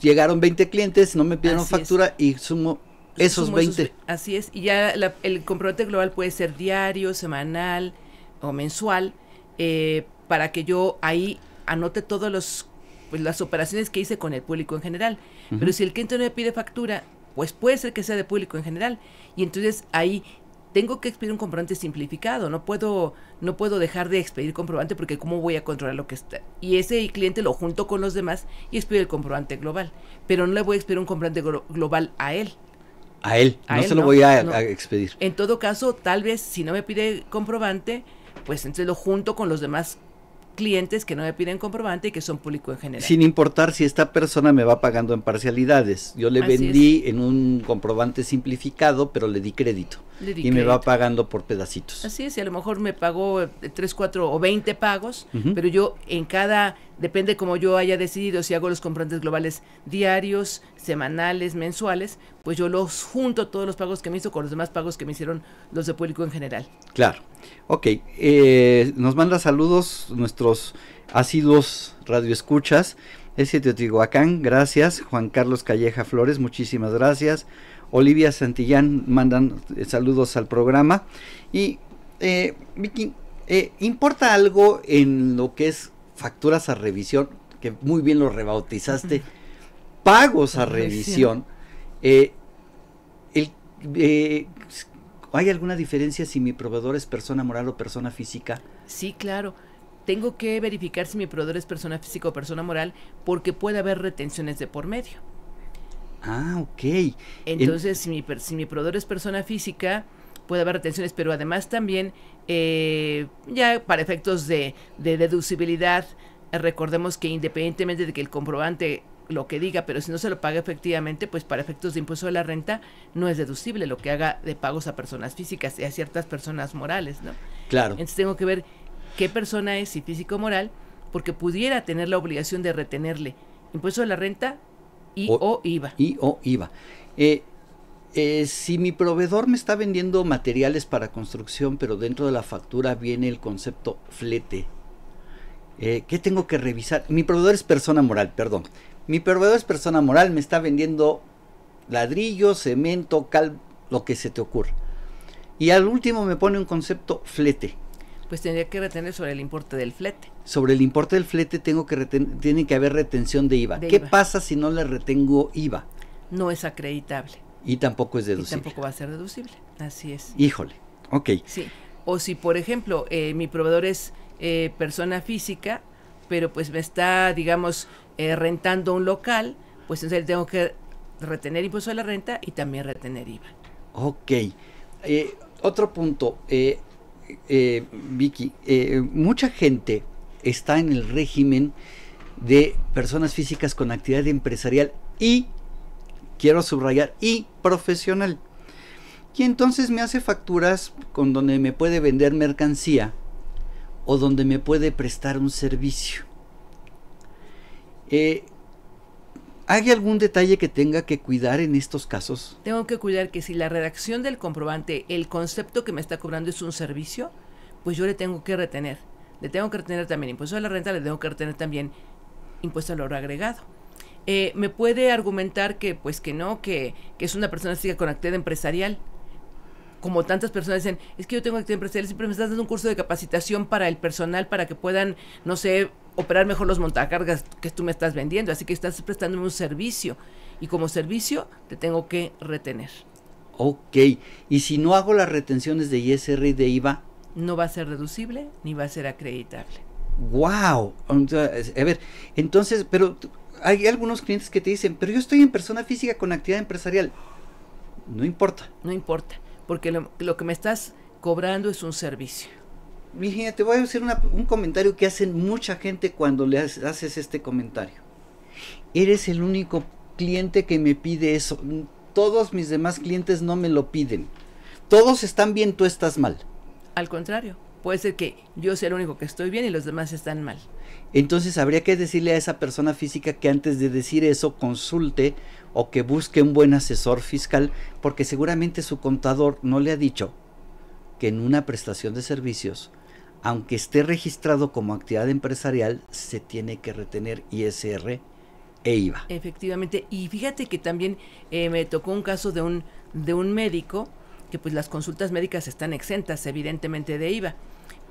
Speaker 2: llegaron 20 clientes, no me pidieron factura y sumo esos 20.
Speaker 4: así es, y ya el comprobante global puede ser diario, semanal o mensual, eh, para que yo ahí anote todos los pues, las operaciones que hice con el público en general. Pero si el cliente no me pide factura, pues puede ser que sea de público en general. Y entonces ahí tengo que expedir un comprobante simplificado, no puedo, no puedo dejar de expedir comprobante porque cómo voy a controlar lo que está. Y ese cliente lo junto con los demás y expide el comprobante global, pero no le voy a expedir un comprobante global a él.
Speaker 2: A él, no se lo voy a, expedir.
Speaker 4: En todo caso, tal vez si no me pide comprobante, pues entonces lo junto con los demás clientes que no me piden comprobante y que son público en general. Sin
Speaker 2: importar si esta persona me va pagando en parcialidades. Yo le vendí en un comprobante simplificado, pero le di crédito. y me va pagando por pedacitos.
Speaker 4: Así es, y a lo mejor me pagó 3, eh, 4 o 20 pagos, pero yo en cada Depende como yo haya decidido si hago los comprantes globales diarios, semanales, mensuales, pues yo los junto todos los pagos que me hizo con los demás pagos que me hicieron los de público en general.
Speaker 2: Claro. Ok. Eh, nos manda saludos nuestros asiduos radioescuchas. Es de Teotihuacán, gracias. Juan Carlos Calleja Flores, muchísimas gracias. Olivia Santillán mandan eh, saludos al programa. Y, eh, Vicky, ¿importa algo en lo que es facturas a revisión, que muy bien lo rebautizaste, pagos a revisión. Eh, eh, ¿Hay alguna diferencia si mi proveedor es persona moral o persona física?
Speaker 4: Sí, claro. Tengo que verificar si mi proveedor es persona física o persona moral porque puede haber retenciones de por medio.
Speaker 2: Ah, ok.
Speaker 4: Entonces, si, mi, si mi proveedor es persona física, puede haber retenciones, pero además también eh, ya para efectos de, deducibilidad, eh, recordemos que independientemente de que el comprobante lo que diga, pero si no se lo paga efectivamente, pues para efectos de impuesto de la renta no es deducible lo que haga de pagos a personas físicas y a ciertas personas morales, ¿no? Claro. Entonces tengo que ver qué persona es, si físico o moral, porque pudiera tener la obligación de retenerle impuesto de la renta y
Speaker 2: o, iba IVA. Y o IVA. Eh, eh, si mi proveedor me está vendiendo materiales para construcción, pero dentro de la factura viene el concepto flete, eh, ¿qué tengo que revisar? Mi proveedor es persona moral, perdón. Mi proveedor es persona moral, me está vendiendo ladrillo, cemento, cal, lo que se te ocurra. Y al último me pone un concepto flete.
Speaker 4: Pues tendría que retener sobre el importe del flete.
Speaker 2: Sobre el importe del flete tengo que tiene que haber retención de IVA. ¿Qué pasa si no le retengo IVA?
Speaker 4: No es acreditable.
Speaker 2: Y tampoco es deducible. Y
Speaker 4: tampoco va a ser deducible, así es.
Speaker 2: Híjole, ok.
Speaker 4: Sí, o si por ejemplo eh, mi proveedor es eh, persona física, pero pues me está, digamos, eh, rentando un local, pues entonces tengo que retener impuesto a la renta y también retener IVA.
Speaker 2: Ok. otro punto, Vicky, mucha gente está en el régimen de personas físicas con actividad empresarial y quiero subrayar, y profesional. Y entonces me hace facturas con donde me puede vender mercancía o donde me puede prestar un servicio. Eh, ¿Hay algún detalle que tenga que cuidar en estos casos?
Speaker 4: Tengo que cuidar que si la redacción del comprobante, el concepto que me está cobrando es un servicio, pues yo le tengo que retener. Le tengo que retener también impuesto a la renta, le tengo que retener también impuesto al oro agregado eh, me puede argumentar que pues que no, que, es una persona con actividad empresarial. Como tantas personas dicen, es que yo tengo actividad empresarial, siempre me estás dando un curso de capacitación para el personal para que puedan, no sé, operar mejor los montacargas que tú me estás vendiendo, así que estás prestándome un servicio y como servicio te tengo que retener.
Speaker 2: Ok, y si no hago las retenciones de ISR y de IVA,
Speaker 4: no va a ser reducible ni va a ser acreditable.
Speaker 2: ¡Wow! A ver, entonces, pero hay algunos clientes que te dicen, pero yo estoy en persona física con actividad empresarial. No importa. No importa, porque lo, que me estás cobrando es un servicio. Virginia, te voy a hacer un comentario que hacen mucha gente cuando le haces este comentario. Eres el único cliente que me pide eso. Todos mis demás clientes no me lo piden. Todos están bien, tú estás mal. Al
Speaker 4: contrario, puede ser que yo sea el único que estoy bien y los demás están mal.
Speaker 2: Entonces habría que decirle a esa persona física que antes de decir eso consulte o que busque un buen asesor fiscal porque seguramente su contador no le ha dicho que en una prestación de servicios, aunque esté registrado como actividad empresarial, se tiene que retener ISR e IVA.
Speaker 4: Efectivamente, y fíjate que también eh, me tocó un caso de un, de un médico que pues las consultas médicas están exentas evidentemente de IVA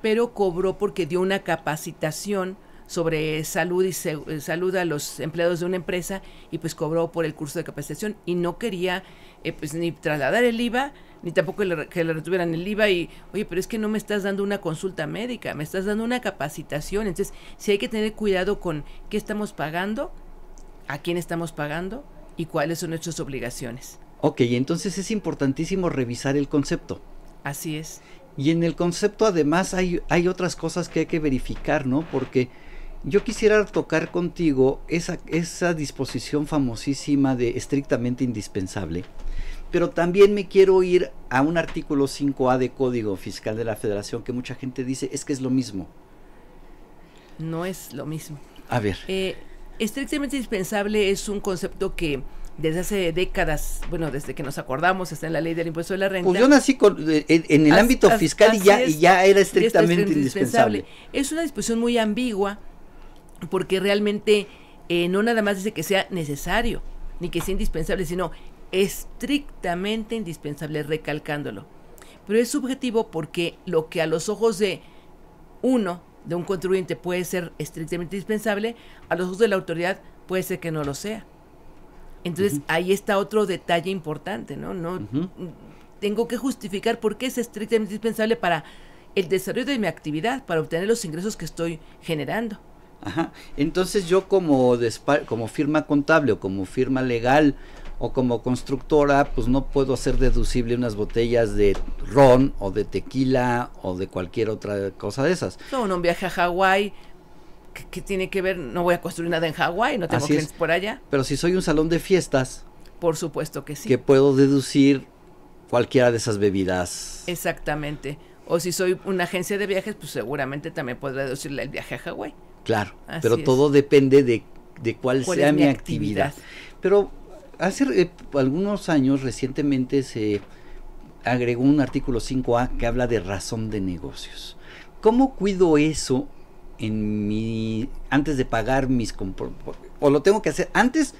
Speaker 4: pero cobró porque dio una capacitación sobre salud y eh, salud a los empleados de una empresa y pues cobró por el curso de capacitación y no quería eh, pues ni trasladar el IVA ni tampoco que le retuvieran el IVA y oye pero es que no me estás dando una consulta médica me estás dando una capacitación entonces si hay que tener cuidado con qué estamos pagando a quién estamos pagando y cuáles son nuestras obligaciones
Speaker 2: ok entonces es importantísimo revisar el concepto así es y en el concepto además hay, hay otras cosas que hay que verificar, ¿no? Porque yo quisiera tocar contigo esa, esa disposición famosísima de estrictamente indispensable, pero también me quiero ir a un artículo 5A de Código Fiscal de la Federación que mucha gente dice es que es lo mismo.
Speaker 4: No es lo mismo. A ver. Eh, estrictamente indispensable es un concepto que desde hace décadas, bueno, desde que nos acordamos, está en la ley del impuesto de la renta. yo
Speaker 2: nací en, el ámbito fiscal y ya, era estrictamente indispensable.
Speaker 4: Es una disposición muy ambigua porque realmente eh, no nada más dice que sea necesario ni que sea indispensable, sino estrictamente indispensable, recalcándolo. Pero es subjetivo porque lo que a los ojos de uno, de un contribuyente, puede ser estrictamente indispensable, a los ojos de la autoridad puede ser que no lo sea. Entonces ahí está otro detalle importante, ¿no? No tengo que justificar por qué es estrictamente indispensable para el desarrollo de mi actividad, para obtener los ingresos que estoy generando.
Speaker 2: Ajá. Entonces yo como como firma contable o como firma legal o como constructora, pues no puedo hacer deducible unas botellas de ron o de tequila o de cualquier otra cosa de esas.
Speaker 4: No, un viaje a Hawái ¿qué, tiene que ver? No voy a construir nada en Hawái, no tengo que clientes por allá.
Speaker 2: Pero si soy un salón de fiestas. Por supuesto que sí. Que puedo deducir cualquiera de esas bebidas.
Speaker 4: Exactamente. O si soy una agencia de viajes, pues seguramente también podré deducirle el viaje a Hawái.
Speaker 2: Claro, pero todo depende de, cuál, sea mi actividad? Pero hace eh, algunos años recientemente se agregó un artículo 5A que habla de razón de negocios. ¿Cómo cuido eso en mi antes de pagar mis o lo tengo que hacer antes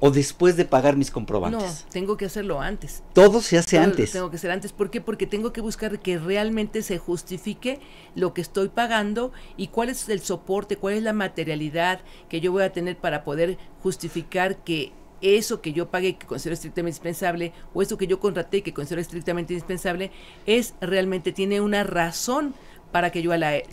Speaker 2: o después de pagar mis comprobantes.
Speaker 4: No, tengo que hacerlo antes. Todo se hace antes. Lo tengo que hacer antes. ¿Por qué? Porque tengo que buscar que realmente se justifique lo que estoy pagando y cuál es el soporte, cuál es la materialidad que yo voy a tener para poder justificar que eso que yo pagué que considero estrictamente indispensable o eso que yo contraté que considero estrictamente indispensable es realmente tiene una razón para que yo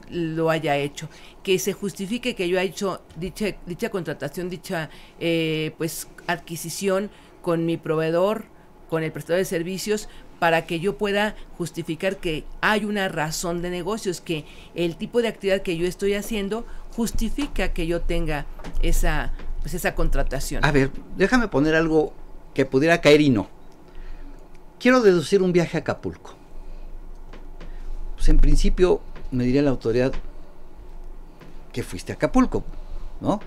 Speaker 4: lo haya hecho. Que se justifique que yo haya hecho dicha, contratación, dicha eh, pues adquisición con mi proveedor, con el prestador de servicios, para que yo pueda justificar que hay una razón de negocios, que el tipo de actividad que yo estoy haciendo justifica que yo tenga esa, pues esa contratación. A ver,
Speaker 2: déjame poner algo que pudiera caer y no. Quiero deducir un viaje a Acapulco. Pues en principio me diría la autoridad que fuiste a Acapulco, ¿no?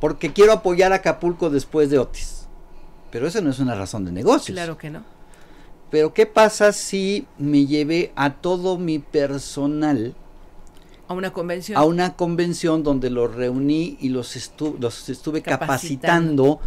Speaker 2: Porque quiero apoyar a Acapulco después de Otis. Pero eso no es una razón de negocios. Claro que no. Pero ¿qué pasa si me llevé a todo mi personal
Speaker 4: a una convención? A una
Speaker 2: convención donde los reuní y los, estuve capacitando,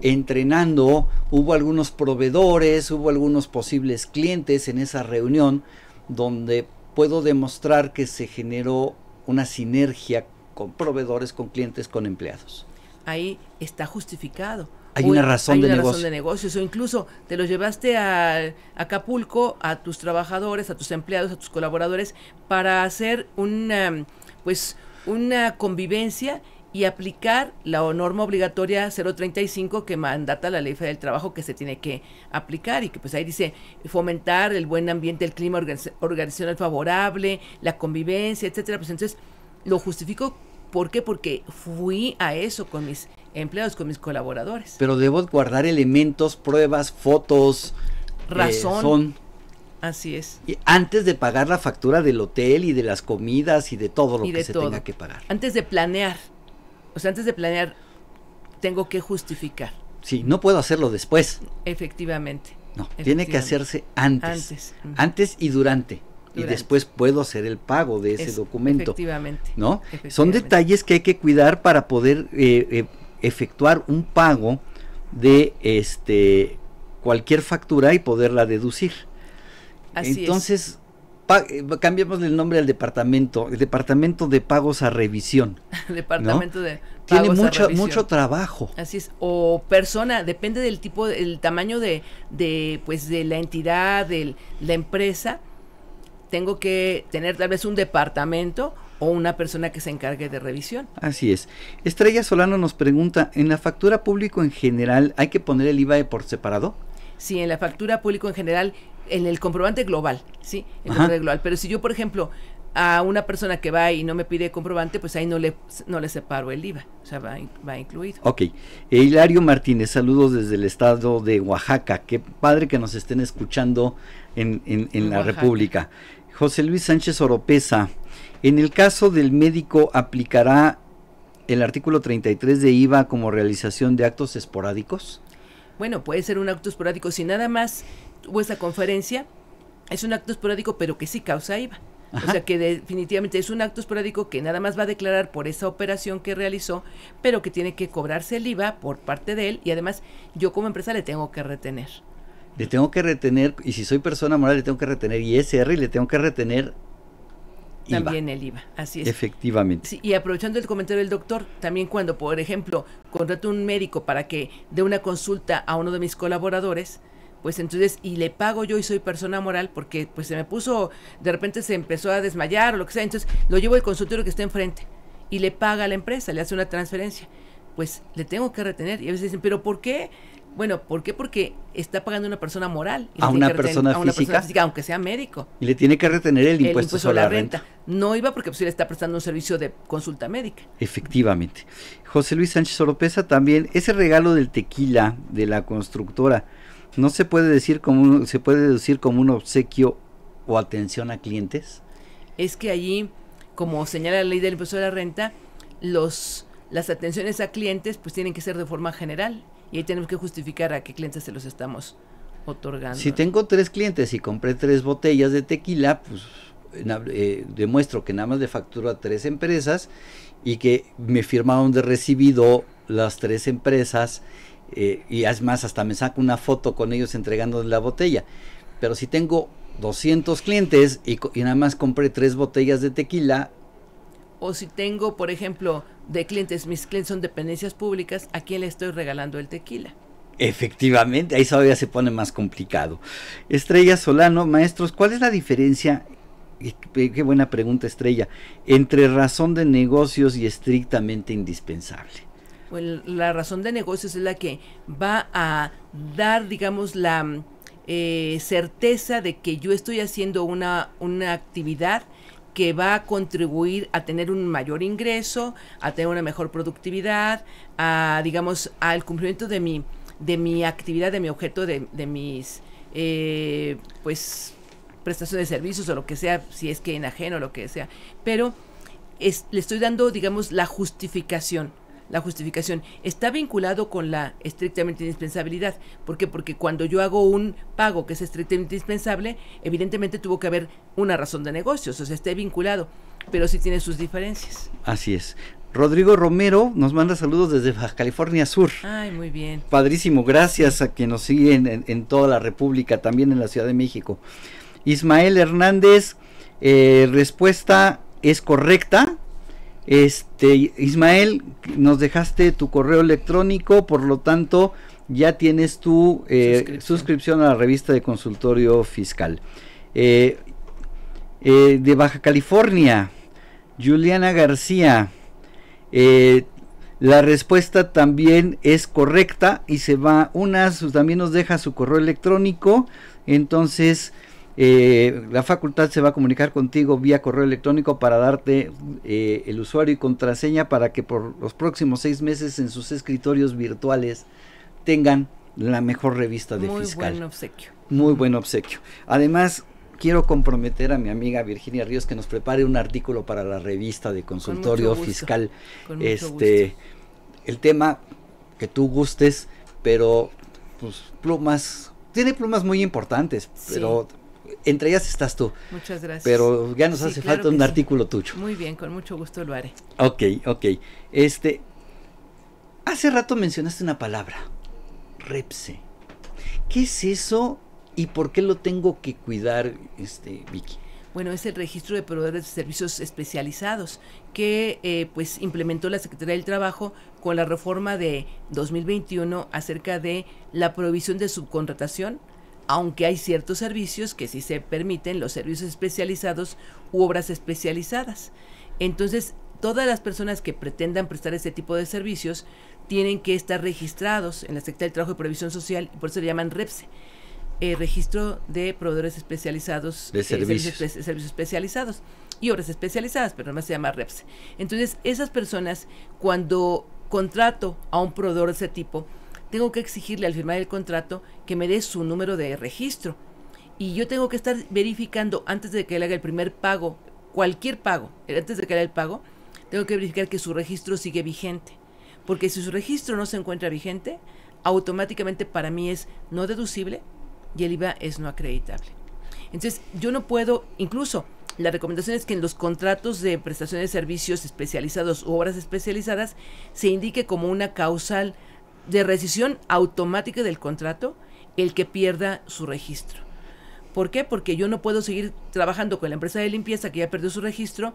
Speaker 2: entrenando, hubo algunos proveedores, hubo algunos posibles clientes en esa reunión donde puedo demostrar que se generó una sinergia con proveedores, con clientes, con empleados.
Speaker 4: Ahí está justificado. Hay una razón hay de una negocio. razón de negocios o incluso te lo llevaste a Acapulco a tus trabajadores, a tus empleados, a tus colaboradores para hacer una pues una convivencia y aplicar la norma obligatoria 035 que mandata la ley federal del trabajo que se tiene que aplicar y que pues ahí dice fomentar el buen ambiente, el clima organizacional favorable, la convivencia, etcétera. Pues entonces lo justifico ¿Por qué? Porque fui a eso con mis empleados, con mis colaboradores.
Speaker 2: Pero debo guardar elementos, pruebas, fotos, eh, razón.
Speaker 4: Así es.
Speaker 2: Y antes de pagar la factura del hotel y de las comidas y de todo lo que se tenga que pagar.
Speaker 4: Antes de planear. O antes de planear, tengo que justificar.
Speaker 2: Sí, no puedo hacerlo después. Efectivamente. No, tiene que hacerse antes. Antes, y durante. y después puedo hacer el pago de ese documento. Efectivamente. ¿No? Son detalles que hay que cuidar para poder eh, eh, efectuar un pago de este cualquier factura y poderla deducir. Así Entonces, cambiamos el nombre al departamento, el departamento de pagos a revisión.
Speaker 4: departamento de pagos Tiene mucho, a revisión. mucho
Speaker 2: trabajo.
Speaker 4: Así es, o persona, depende del tipo, el tamaño de, de pues de la entidad, de la empresa, tengo que tener tal vez un departamento o una persona que se encargue de revisión.
Speaker 2: Así es. Estrella Solano nos pregunta, ¿en la factura público en general hay que poner el IVA por separado? sí,
Speaker 4: en la factura público en general, en el comprobante global, sí, el comprobante global. Pero si yo, por ejemplo, a una persona que va y no me pide comprobante, pues ahí no le, no le separo el IVA, o sea, va, va incluido.
Speaker 2: Ok. Hilario Martínez, saludos desde el estado de Oaxaca. Qué padre que nos estén escuchando en, en, en la República. José Luis Sánchez Oropesa, en el caso del médico aplicará el artículo 33 de IVA como realización de actos esporádicos?
Speaker 4: Bueno, puede ser un acto esporádico. Si nada más Tuvo esa conferencia, es un acto esporádico, pero que sí causa IVA. O sea que definitivamente es un acto esporádico que nada más va a declarar por esa operación que realizó, pero que tiene que cobrarse el IVA por parte de él y además yo como empresa le tengo que retener.
Speaker 2: Le tengo que retener, y si soy persona moral, le tengo que retener ISR y le tengo que retener también
Speaker 4: el IVA, así es.
Speaker 2: Efectivamente.
Speaker 4: y aprovechando el comentario del doctor, también cuando, por ejemplo, contrato un médico para que dé una consulta a uno de mis colaboradores, pues entonces, y le pago yo y soy persona moral porque pues se me puso, de repente se empezó a desmayar o lo que sea, entonces lo llevo al consultorio que está enfrente y le paga a la empresa, le hace una transferencia pues le tengo que retener. Y a veces dicen, ¿pero por qué? Bueno, ¿por qué? Porque está pagando una persona moral. Y a, una persona, a una persona física. Aunque sea médico.
Speaker 2: Y le tiene que retener el, impuesto, sobre la renta.
Speaker 4: No iba porque pues, le está prestando un servicio de consulta médica.
Speaker 2: Efectivamente. José Luis Sánchez Oropesa también, ese regalo del tequila de la constructora, no se puede decir como se puede deducir como un obsequio o atención a clientes.
Speaker 4: Es que allí, como señala la ley del impuesto de la renta, los las atenciones a clientes pues tienen que ser de forma general y ahí tenemos que justificar a qué clientes se los estamos otorgando. Si
Speaker 2: tengo tres clientes y compré tres botellas de tequila, pues eh, demuestro que nada más le facturo a tres empresas y que me firmaron de recibido las tres empresas eh, y es más, hasta me saco una foto con ellos entregando la botella. Pero si tengo 200 clientes y, y, nada más compré tres botellas de tequila,
Speaker 4: o si tengo, por ejemplo, de clientes, mis clientes son dependencias públicas, ¿a quién le estoy regalando el tequila?
Speaker 2: Efectivamente, ahí todavía se pone más complicado. Estrella Solano, maestros, ¿cuál es la diferencia? Qué buena pregunta, Estrella, entre razón de negocios y estrictamente indispensable.
Speaker 4: Pues, la razón de negocios es la que va a dar, digamos, la eh, certeza de que yo estoy haciendo una, una actividad que va a contribuir a tener un mayor ingreso, a tener una mejor productividad, a, digamos, al cumplimiento de mi, de mi actividad, de mi objeto, de, mis, eh, pues, prestaciones de servicios o lo que sea, si es que en ajeno o lo que sea. Pero le estoy dando, digamos, la justificación la justificación, está vinculado con la estrictamente indispensabilidad. ¿Por qué? Porque cuando yo hago un pago que es estrictamente indispensable, evidentemente tuvo que haber una razón de negocios, o sea, está vinculado, pero sí tiene sus diferencias.
Speaker 2: Así es. Rodrigo Romero nos manda saludos desde California Sur. Ay, muy bien. Padrísimo, gracias a que nos siguen en, toda la República, también en la Ciudad de México. Ismael Hernández, eh, respuesta es correcta, este, Ismael, nos dejaste tu correo electrónico, por lo tanto, ya tienes tu eh, suscripción. a la revista de consultorio fiscal. Eh, eh, de Baja California, Juliana García, la respuesta también es correcta y se va una, también nos deja su correo electrónico. Entonces, eh, la facultad se va a comunicar contigo vía correo electrónico para darte eh, el usuario y contraseña para que por los próximos seis meses en sus escritorios virtuales tengan la mejor revista de fiscal. Muy buen obsequio. Muy buen obsequio. Además, quiero comprometer a mi amiga Virginia Ríos que nos prepare un artículo para la revista de consultorio fiscal. este, el tema que tú gustes, pero pues plumas tiene plumas muy importantes, pero entre ellas estás tú. Muchas gracias. Pero ya nos hace falta un artículo tuyo.
Speaker 4: Muy bien, con mucho gusto lo haré.
Speaker 2: Ok, ok. Este, hace rato mencionaste una palabra, repse. ¿Qué es eso y por qué lo tengo que cuidar, este, Vicky?
Speaker 4: bueno, es el registro de proveedores de servicios especializados que eh, pues implementó la Secretaría del Trabajo con la reforma de 2021 acerca de la prohibición de subcontratación aunque hay ciertos servicios que sí se permiten, los servicios especializados u obras especializadas. Entonces, todas las personas que pretendan prestar este tipo de servicios tienen que estar registrados en la Secretaría del Trabajo y Previsión Social, y por eso le llaman REPSE. Eh, registro de proveedores especializados de eh, servicios. especializados y obras especializadas, pero además se llama REPSE. Entonces, esas personas, cuando contrato a un proveedor de ese tipo, tengo que exigirle al firmar el contrato que me dé su número de registro. Y yo tengo que estar verificando antes de que él haga el primer pago, cualquier pago, eh, antes de que haga el pago, tengo que verificar que su registro sigue vigente. Porque si su registro no se encuentra vigente, automáticamente para mí es no deducible y el IVA es no acreditable. Entonces, yo no puedo, incluso la recomendación es que en los contratos de prestación de servicios especializados u obras especializadas se indique como una causal de rescisión automática del contrato el que pierda su registro. ¿Por qué? Porque yo no puedo seguir trabajando con la empresa de limpieza que ya perdió su registro,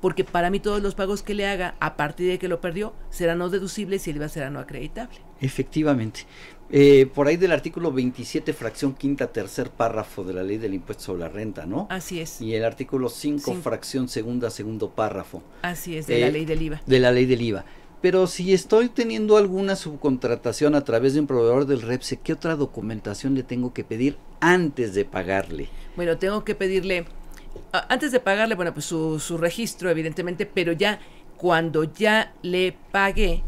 Speaker 4: porque para mí todos los pagos que le haga a partir de que lo perdió serán no deducibles y el IVA será no acreditable.
Speaker 2: Efectivamente. Eh, por ahí del artículo 27, fracción quinta, tercer párrafo de la ley del impuesto sobre la renta, ¿no? Así es. Y el artículo 5, fracción segunda, segundo párrafo.
Speaker 4: Así es, de la eh, ley del IVA.
Speaker 2: De la ley del IVA. Pero si estoy teniendo alguna subcontratación a través de un proveedor del REPSE, ¿qué otra documentación le tengo que pedir antes de pagarle?
Speaker 4: Bueno, tengo que pedirle, antes de pagarle, bueno, pues su, su registro, evidentemente, pero ya cuando ya le pagué,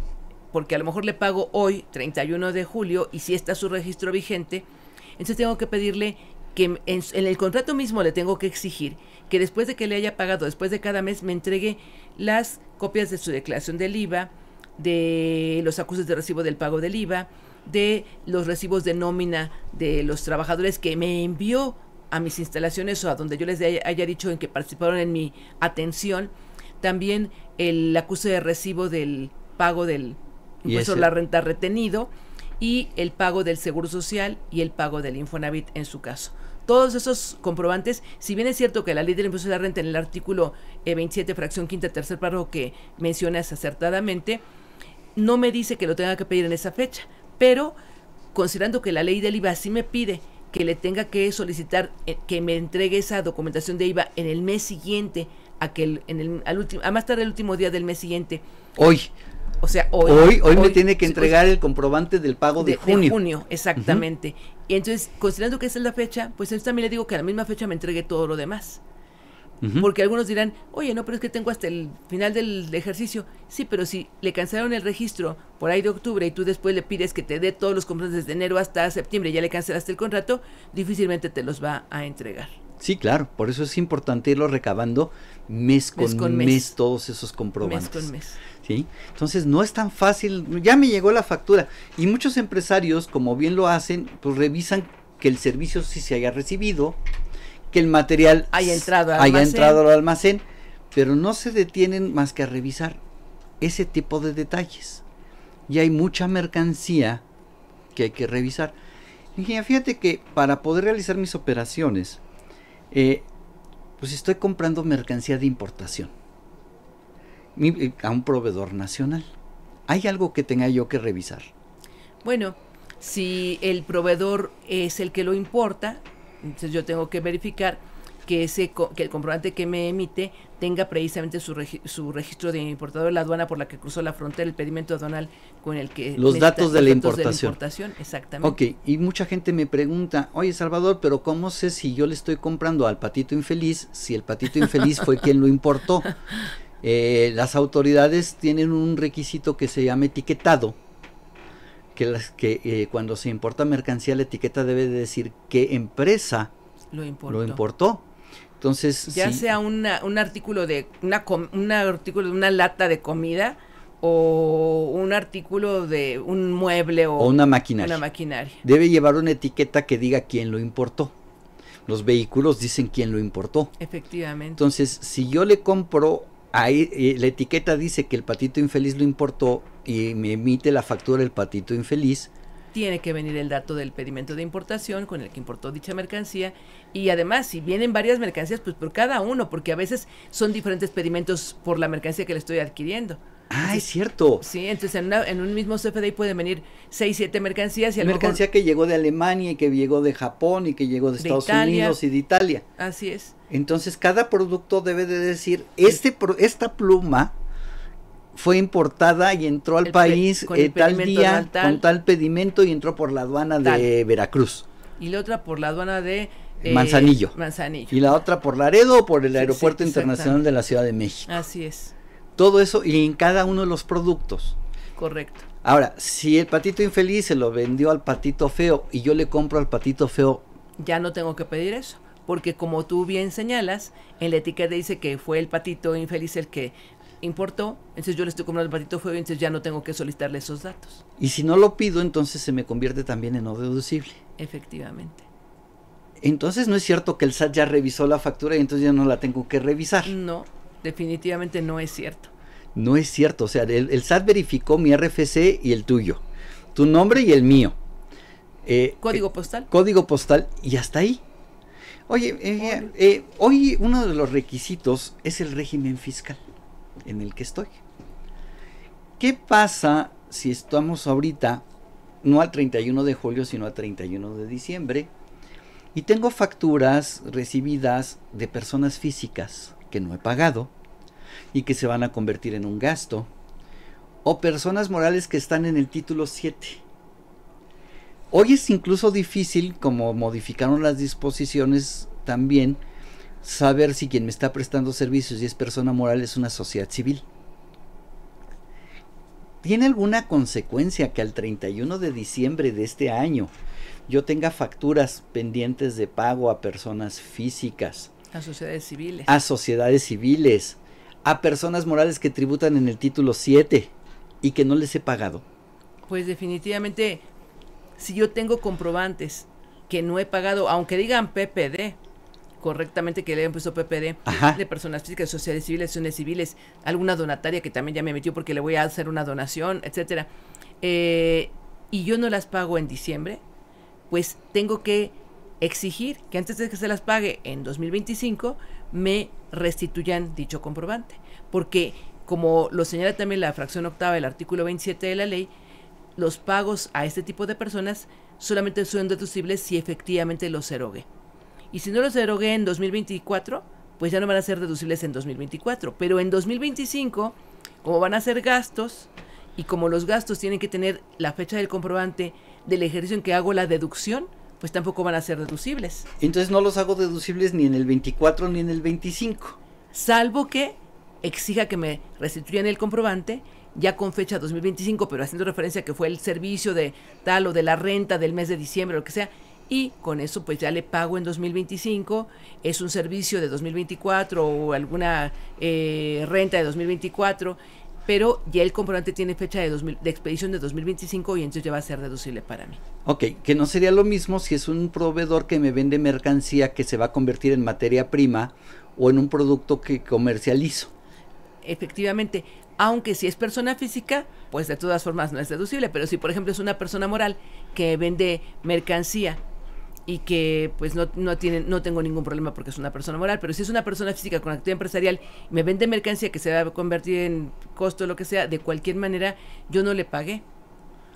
Speaker 4: porque a lo mejor le pago hoy, 31 de julio, y si está su registro vigente, entonces tengo que pedirle que en, el contrato mismo le tengo que exigir que después de que le haya pagado, después de cada mes, me entregue las copias de su declaración del IVA, de los acusos de recibo del pago del IVA, de los recibos de nómina de los trabajadores que me envió a mis instalaciones o a donde yo les haya dicho en que participaron en mi atención, también el acuse de recibo del pago del impuesto de la renta retenido y el pago del seguro social y el pago del Infonavit en su caso. Todos esos comprobantes, si bien es cierto que la ley del impuesto de la renta en el artículo 27, eh, fracción quinta, tercer párrafo que mencionas acertadamente, no me dice que lo tenga que pedir en esa fecha, pero considerando que la ley del IVA sí me pide que le tenga que solicitar eh, que me entregue esa documentación de IVA en el mes siguiente, a que en el, último, a más tarde el último día del mes siguiente.
Speaker 2: Hoy. O sea, hoy. Hoy, me tiene que entregar el comprobante del pago de, junio. De junio, exactamente.
Speaker 4: Y entonces, considerando que esa es la fecha, pues entonces también le digo que a la misma fecha me entregue todo lo demás. Porque algunos dirán, oye, no, pero es que tengo hasta el final del ejercicio. Sí, pero si le cancelaron el registro por ahí de octubre y tú después le pides que te dé todos los comprobantes desde enero hasta septiembre y ya le cancelaste el contrato, difícilmente te los va a entregar.
Speaker 2: Sí, claro, por eso es importante irlo recabando mes con mes, todos esos comprobantes. Mes con mes. ¿Sí? Entonces no es tan fácil, ya me llegó la factura y muchos empresarios, como bien lo hacen, pues revisan que el servicio sí se haya recibido, el material haya entrado al almacén. al almacén, pero no se detienen más que a revisar ese tipo de detalles. Y hay mucha mercancía que hay que revisar. fíjate que para poder realizar mis operaciones, eh, pues estoy comprando mercancía de importación eh, a un proveedor nacional. ¿Hay algo que tenga yo que revisar?
Speaker 4: Bueno, si el proveedor es el que lo importa, entonces yo tengo que verificar que ese que el comprobante que me emite tenga precisamente su, registro de importador de la aduana por la que cruzó la frontera, el pedimento aduanal con el que... Los datos, de, los la datos de la importación. exactamente.
Speaker 2: Ok, y mucha gente me pregunta, oye Salvador, pero ¿cómo sé si yo le estoy comprando al patito infeliz si el patito infeliz fue quien lo importó? Eh, las autoridades tienen un requisito que se llama etiquetado que, las, que eh, cuando se importa mercancía la etiqueta debe decir qué empresa lo importó. Entonces, ya sea
Speaker 4: un artículo de una, un artículo de una lata de comida o un artículo de un mueble o, una
Speaker 2: maquinaria. Debe llevar una etiqueta que diga quién lo importó. Los vehículos dicen quién lo importó.
Speaker 4: Efectivamente.
Speaker 2: Entonces, si yo le compro Ahí la etiqueta dice que el patito infeliz lo importó y me emite la factura el patito infeliz.
Speaker 4: Tiene que venir el dato del pedimento de importación con el que importó dicha mercancía. Y además, si vienen varias mercancías, pues por cada uno, porque a veces son diferentes pedimentos por la mercancía que le estoy adquiriendo.
Speaker 2: Ah, es cierto.
Speaker 4: Sí, entonces en, un mismo cfd pueden venir 6, 7 mercancías y Mercancía
Speaker 2: que llegó de Alemania y que llegó de Japón y que llegó de, Estados Unidos y de Italia. Así es. Entonces cada producto debe de decir, este, esta pluma fue importada y entró al país eh, tal día con tal pedimento y entró por la aduana de Veracruz.
Speaker 4: Y la otra por la aduana de... Eh, Manzanillo. Manzanillo.
Speaker 2: Y la otra por Laredo o por el Aeropuerto Internacional de la Ciudad de México.
Speaker 4: Así es.
Speaker 2: Todo eso y en cada uno de los productos. Correcto. Ahora, si el patito infeliz se lo vendió al patito feo y yo le compro al patito feo.
Speaker 4: Ya no tengo que pedir eso, porque como tú bien señalas, en la etiqueta dice que fue el patito infeliz el que importó, entonces yo le estoy comprando al patito feo, entonces ya no tengo que solicitarle
Speaker 2: esos datos. Y si no lo pido, entonces se me convierte también en no deducible. Efectivamente. Entonces no es cierto que el SAT ya revisó la factura y entonces ya no la tengo que revisar. No,
Speaker 4: definitivamente no es cierto.
Speaker 2: No es cierto, o sea, el, SAT verificó mi RFC y el tuyo, tu nombre y el mío. Eh, código eh, postal. código postal y hasta ahí. Oye, eh, hoy uno de los requisitos es el régimen fiscal en el que estoy. ¿Qué pasa si estamos ahorita no al 31 de julio, sino al 31 de diciembre? Y tengo facturas recibidas de personas físicas que no he pagado y que se van a convertir en un gasto, o personas morales que están en el título 7. Hoy es incluso difícil, como modificaron las disposiciones también, saber si quien me está prestando servicios y es persona moral es una sociedad civil. ¿Tiene alguna consecuencia que al 31 de diciembre de este año yo tenga facturas pendientes de pago a personas físicas
Speaker 4: a sociedades civiles. A
Speaker 2: sociedades civiles. A personas morales que tributan en el título 7 y que no les he pagado.
Speaker 4: Pues definitivamente, si yo tengo comprobantes que no he pagado, aunque digan PPD, correctamente que le hayan puesto PPD de personas físicas, sociedades civiles, acciones civiles, alguna donataria que también ya me metió porque le voy a hacer una donación, etcétera, eh, y yo no las pago en diciembre, pues tengo que exigir que antes de que se las pague en 2025 me restituyan dicho comprobante. Porque, como lo señala también la fracción octava del artículo 27 de la ley, los pagos a este tipo de personas solamente son deducibles si efectivamente los erogué Y si no los erogué en 2024, pues ya no van a ser deducibles en 2024. Pero en 2025, como van a ser gastos, y como los gastos tienen que tener la fecha del comprobante del ejercicio en que hago la deducción, pues tampoco van a ser deducibles.
Speaker 2: Entonces no los hago deducibles ni en el 24 ni en el 25. Salvo
Speaker 4: que exija que me restituyan el comprobante ya con fecha 2025, pero haciendo referencia que fue el servicio de tal o de la renta del mes de diciembre, lo que sea, y con eso pues ya le pago en 2025, es un servicio de 2024 o alguna eh, renta de 2024, pero ya el comprobante tiene fecha de, de expedición de 2025 y entonces ya va a ser deducible para mí.
Speaker 2: Ok, que no sería lo mismo si es un proveedor que me vende mercancía que se va a convertir en materia prima o en un producto que comercializo.
Speaker 4: Efectivamente, aunque si es persona física, pues de todas formas no es deducible, pero si por ejemplo es una persona moral que vende mercancía y que pues no, no, no tengo ningún problema porque es una persona moral, pero si es una persona física con actividad empresarial y me vende mercancía que se va a convertir en costo o lo que sea, de cualquier manera yo no le pagué.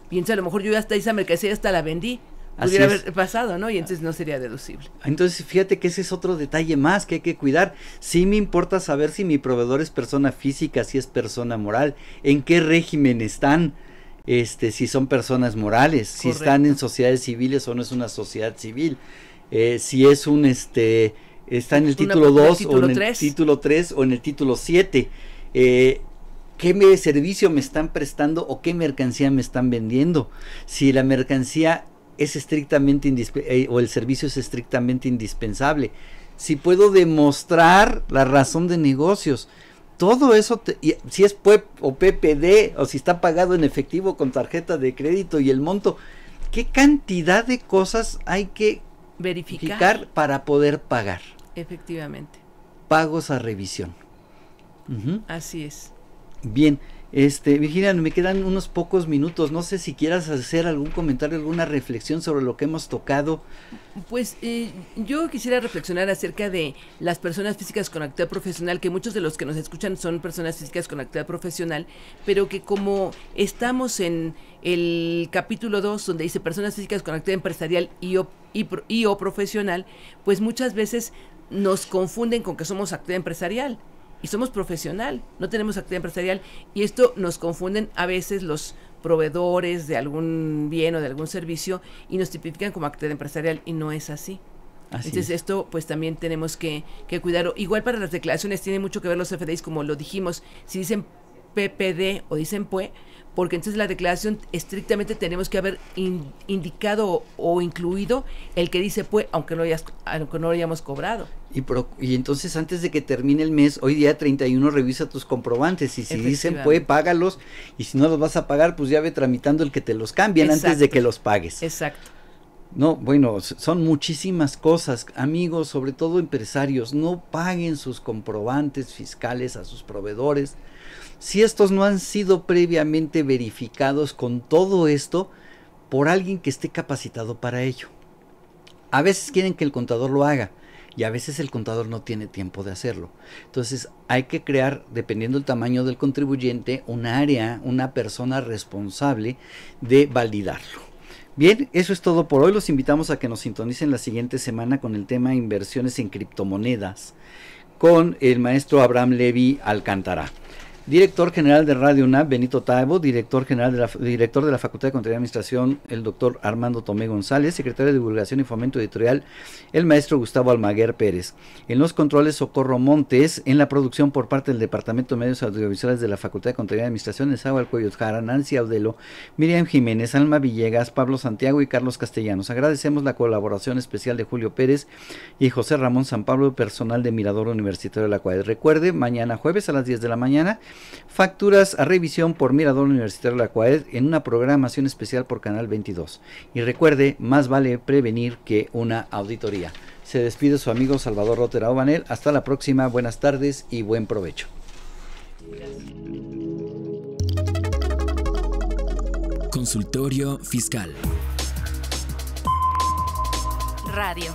Speaker 4: Piensa, a lo mejor yo hasta esa mercancía hasta la vendí, pudiera haber pasado, ¿no? Y entonces no sería deducible.
Speaker 2: Entonces, fíjate que ese es otro detalle más que hay que cuidar. Sí me importa saber si mi proveedor es persona física, si es persona moral, en qué régimen están este, si son personas morales, si están en sociedades civiles o no es una sociedad civil, eh, si es un, este, está en el título 2 o en el título 3 o en el título 7. Eh, ¿Qué servicio me están prestando o qué mercancía me están vendiendo? Si la mercancía es estrictamente eh, o el servicio es estrictamente indispensable. Si puedo demostrar la razón de negocios, todo eso, si es e o PPD o si está pagado en efectivo con tarjeta de crédito y el monto, ¿qué cantidad de cosas hay que verificar, para poder pagar?
Speaker 4: Efectivamente.
Speaker 2: Pagos a revisión. Así es. Bien. Este, Virginia, me quedan unos pocos minutos. No sé si quieras hacer algún comentario, alguna reflexión sobre lo que hemos tocado.
Speaker 4: Pues eh, yo quisiera reflexionar acerca de las personas físicas con actividad profesional, que muchos de los que nos escuchan son personas físicas con actividad profesional, pero que como estamos en el capítulo 2, donde dice personas físicas con actividad empresarial y y o profesional, pues muchas veces nos confunden con que somos actividad empresarial y somos profesional, no tenemos actividad empresarial y esto nos confunden a veces los proveedores de algún bien o de algún servicio y nos tipifican como actividad empresarial y no es así. Entonces esto pues también tenemos que, que cuidarlo. Igual para las declaraciones tiene mucho que ver los FDIs, como lo dijimos, si dicen PPD o dicen PUE, porque entonces la declaración estrictamente tenemos que haber indicado o, incluido el que dice pues, aunque no, hayas, aunque no lo hayamos cobrado.
Speaker 2: Y, entonces antes de que termine el mes, hoy día 31, revisa tus comprobantes y si dicen pues, págalos y si no los vas a pagar, pues ya ve tramitando el que te los cambien antes de que los pagues. Exacto. No, bueno, son muchísimas cosas, amigos, sobre todo empresarios, no paguen sus comprobantes fiscales a sus proveedores si estos no han sido previamente verificados con todo esto por alguien que esté capacitado para ello. A veces quieren que el contador lo haga y a veces el contador no tiene tiempo de hacerlo. Entonces hay que crear, dependiendo del tamaño del contribuyente, un área, una persona responsable de validarlo. Bien, eso es todo por hoy. Los invitamos a que nos sintonicen la siguiente semana con el tema inversiones en criptomonedas con el maestro Abraham Levy Alcántara. Director General de Radio UNAP, Benito Taibo, director, general de la, director de la Facultad de Contaduría y Administración, el doctor Armando Tomé González, secretario de Divulgación y Fomento Editorial, el maestro Gustavo Almaguer Pérez. En los controles, Socorro Montes, en la producción por parte del Departamento de Medios Audiovisuales de la Facultad de Contaduría y Administración, el Alcuello Jara, Nancy Audelo, Miriam Jiménez, Alma Villegas, Pablo Santiago y Carlos Castellanos. Agradecemos la colaboración especial de Julio Pérez y José Ramón San Pablo, personal de Mirador Universitario de la CUAD. Recuerde, mañana jueves a las 10 de la mañana, Facturas a revisión por Mirador Universitario de la CUAED en una programación especial por Canal 22. Y recuerde, más vale prevenir que una auditoría. Se despide su amigo Salvador Rotera Obanel. Hasta la próxima, buenas tardes y buen provecho. Consultorio Fiscal.
Speaker 3: Radio.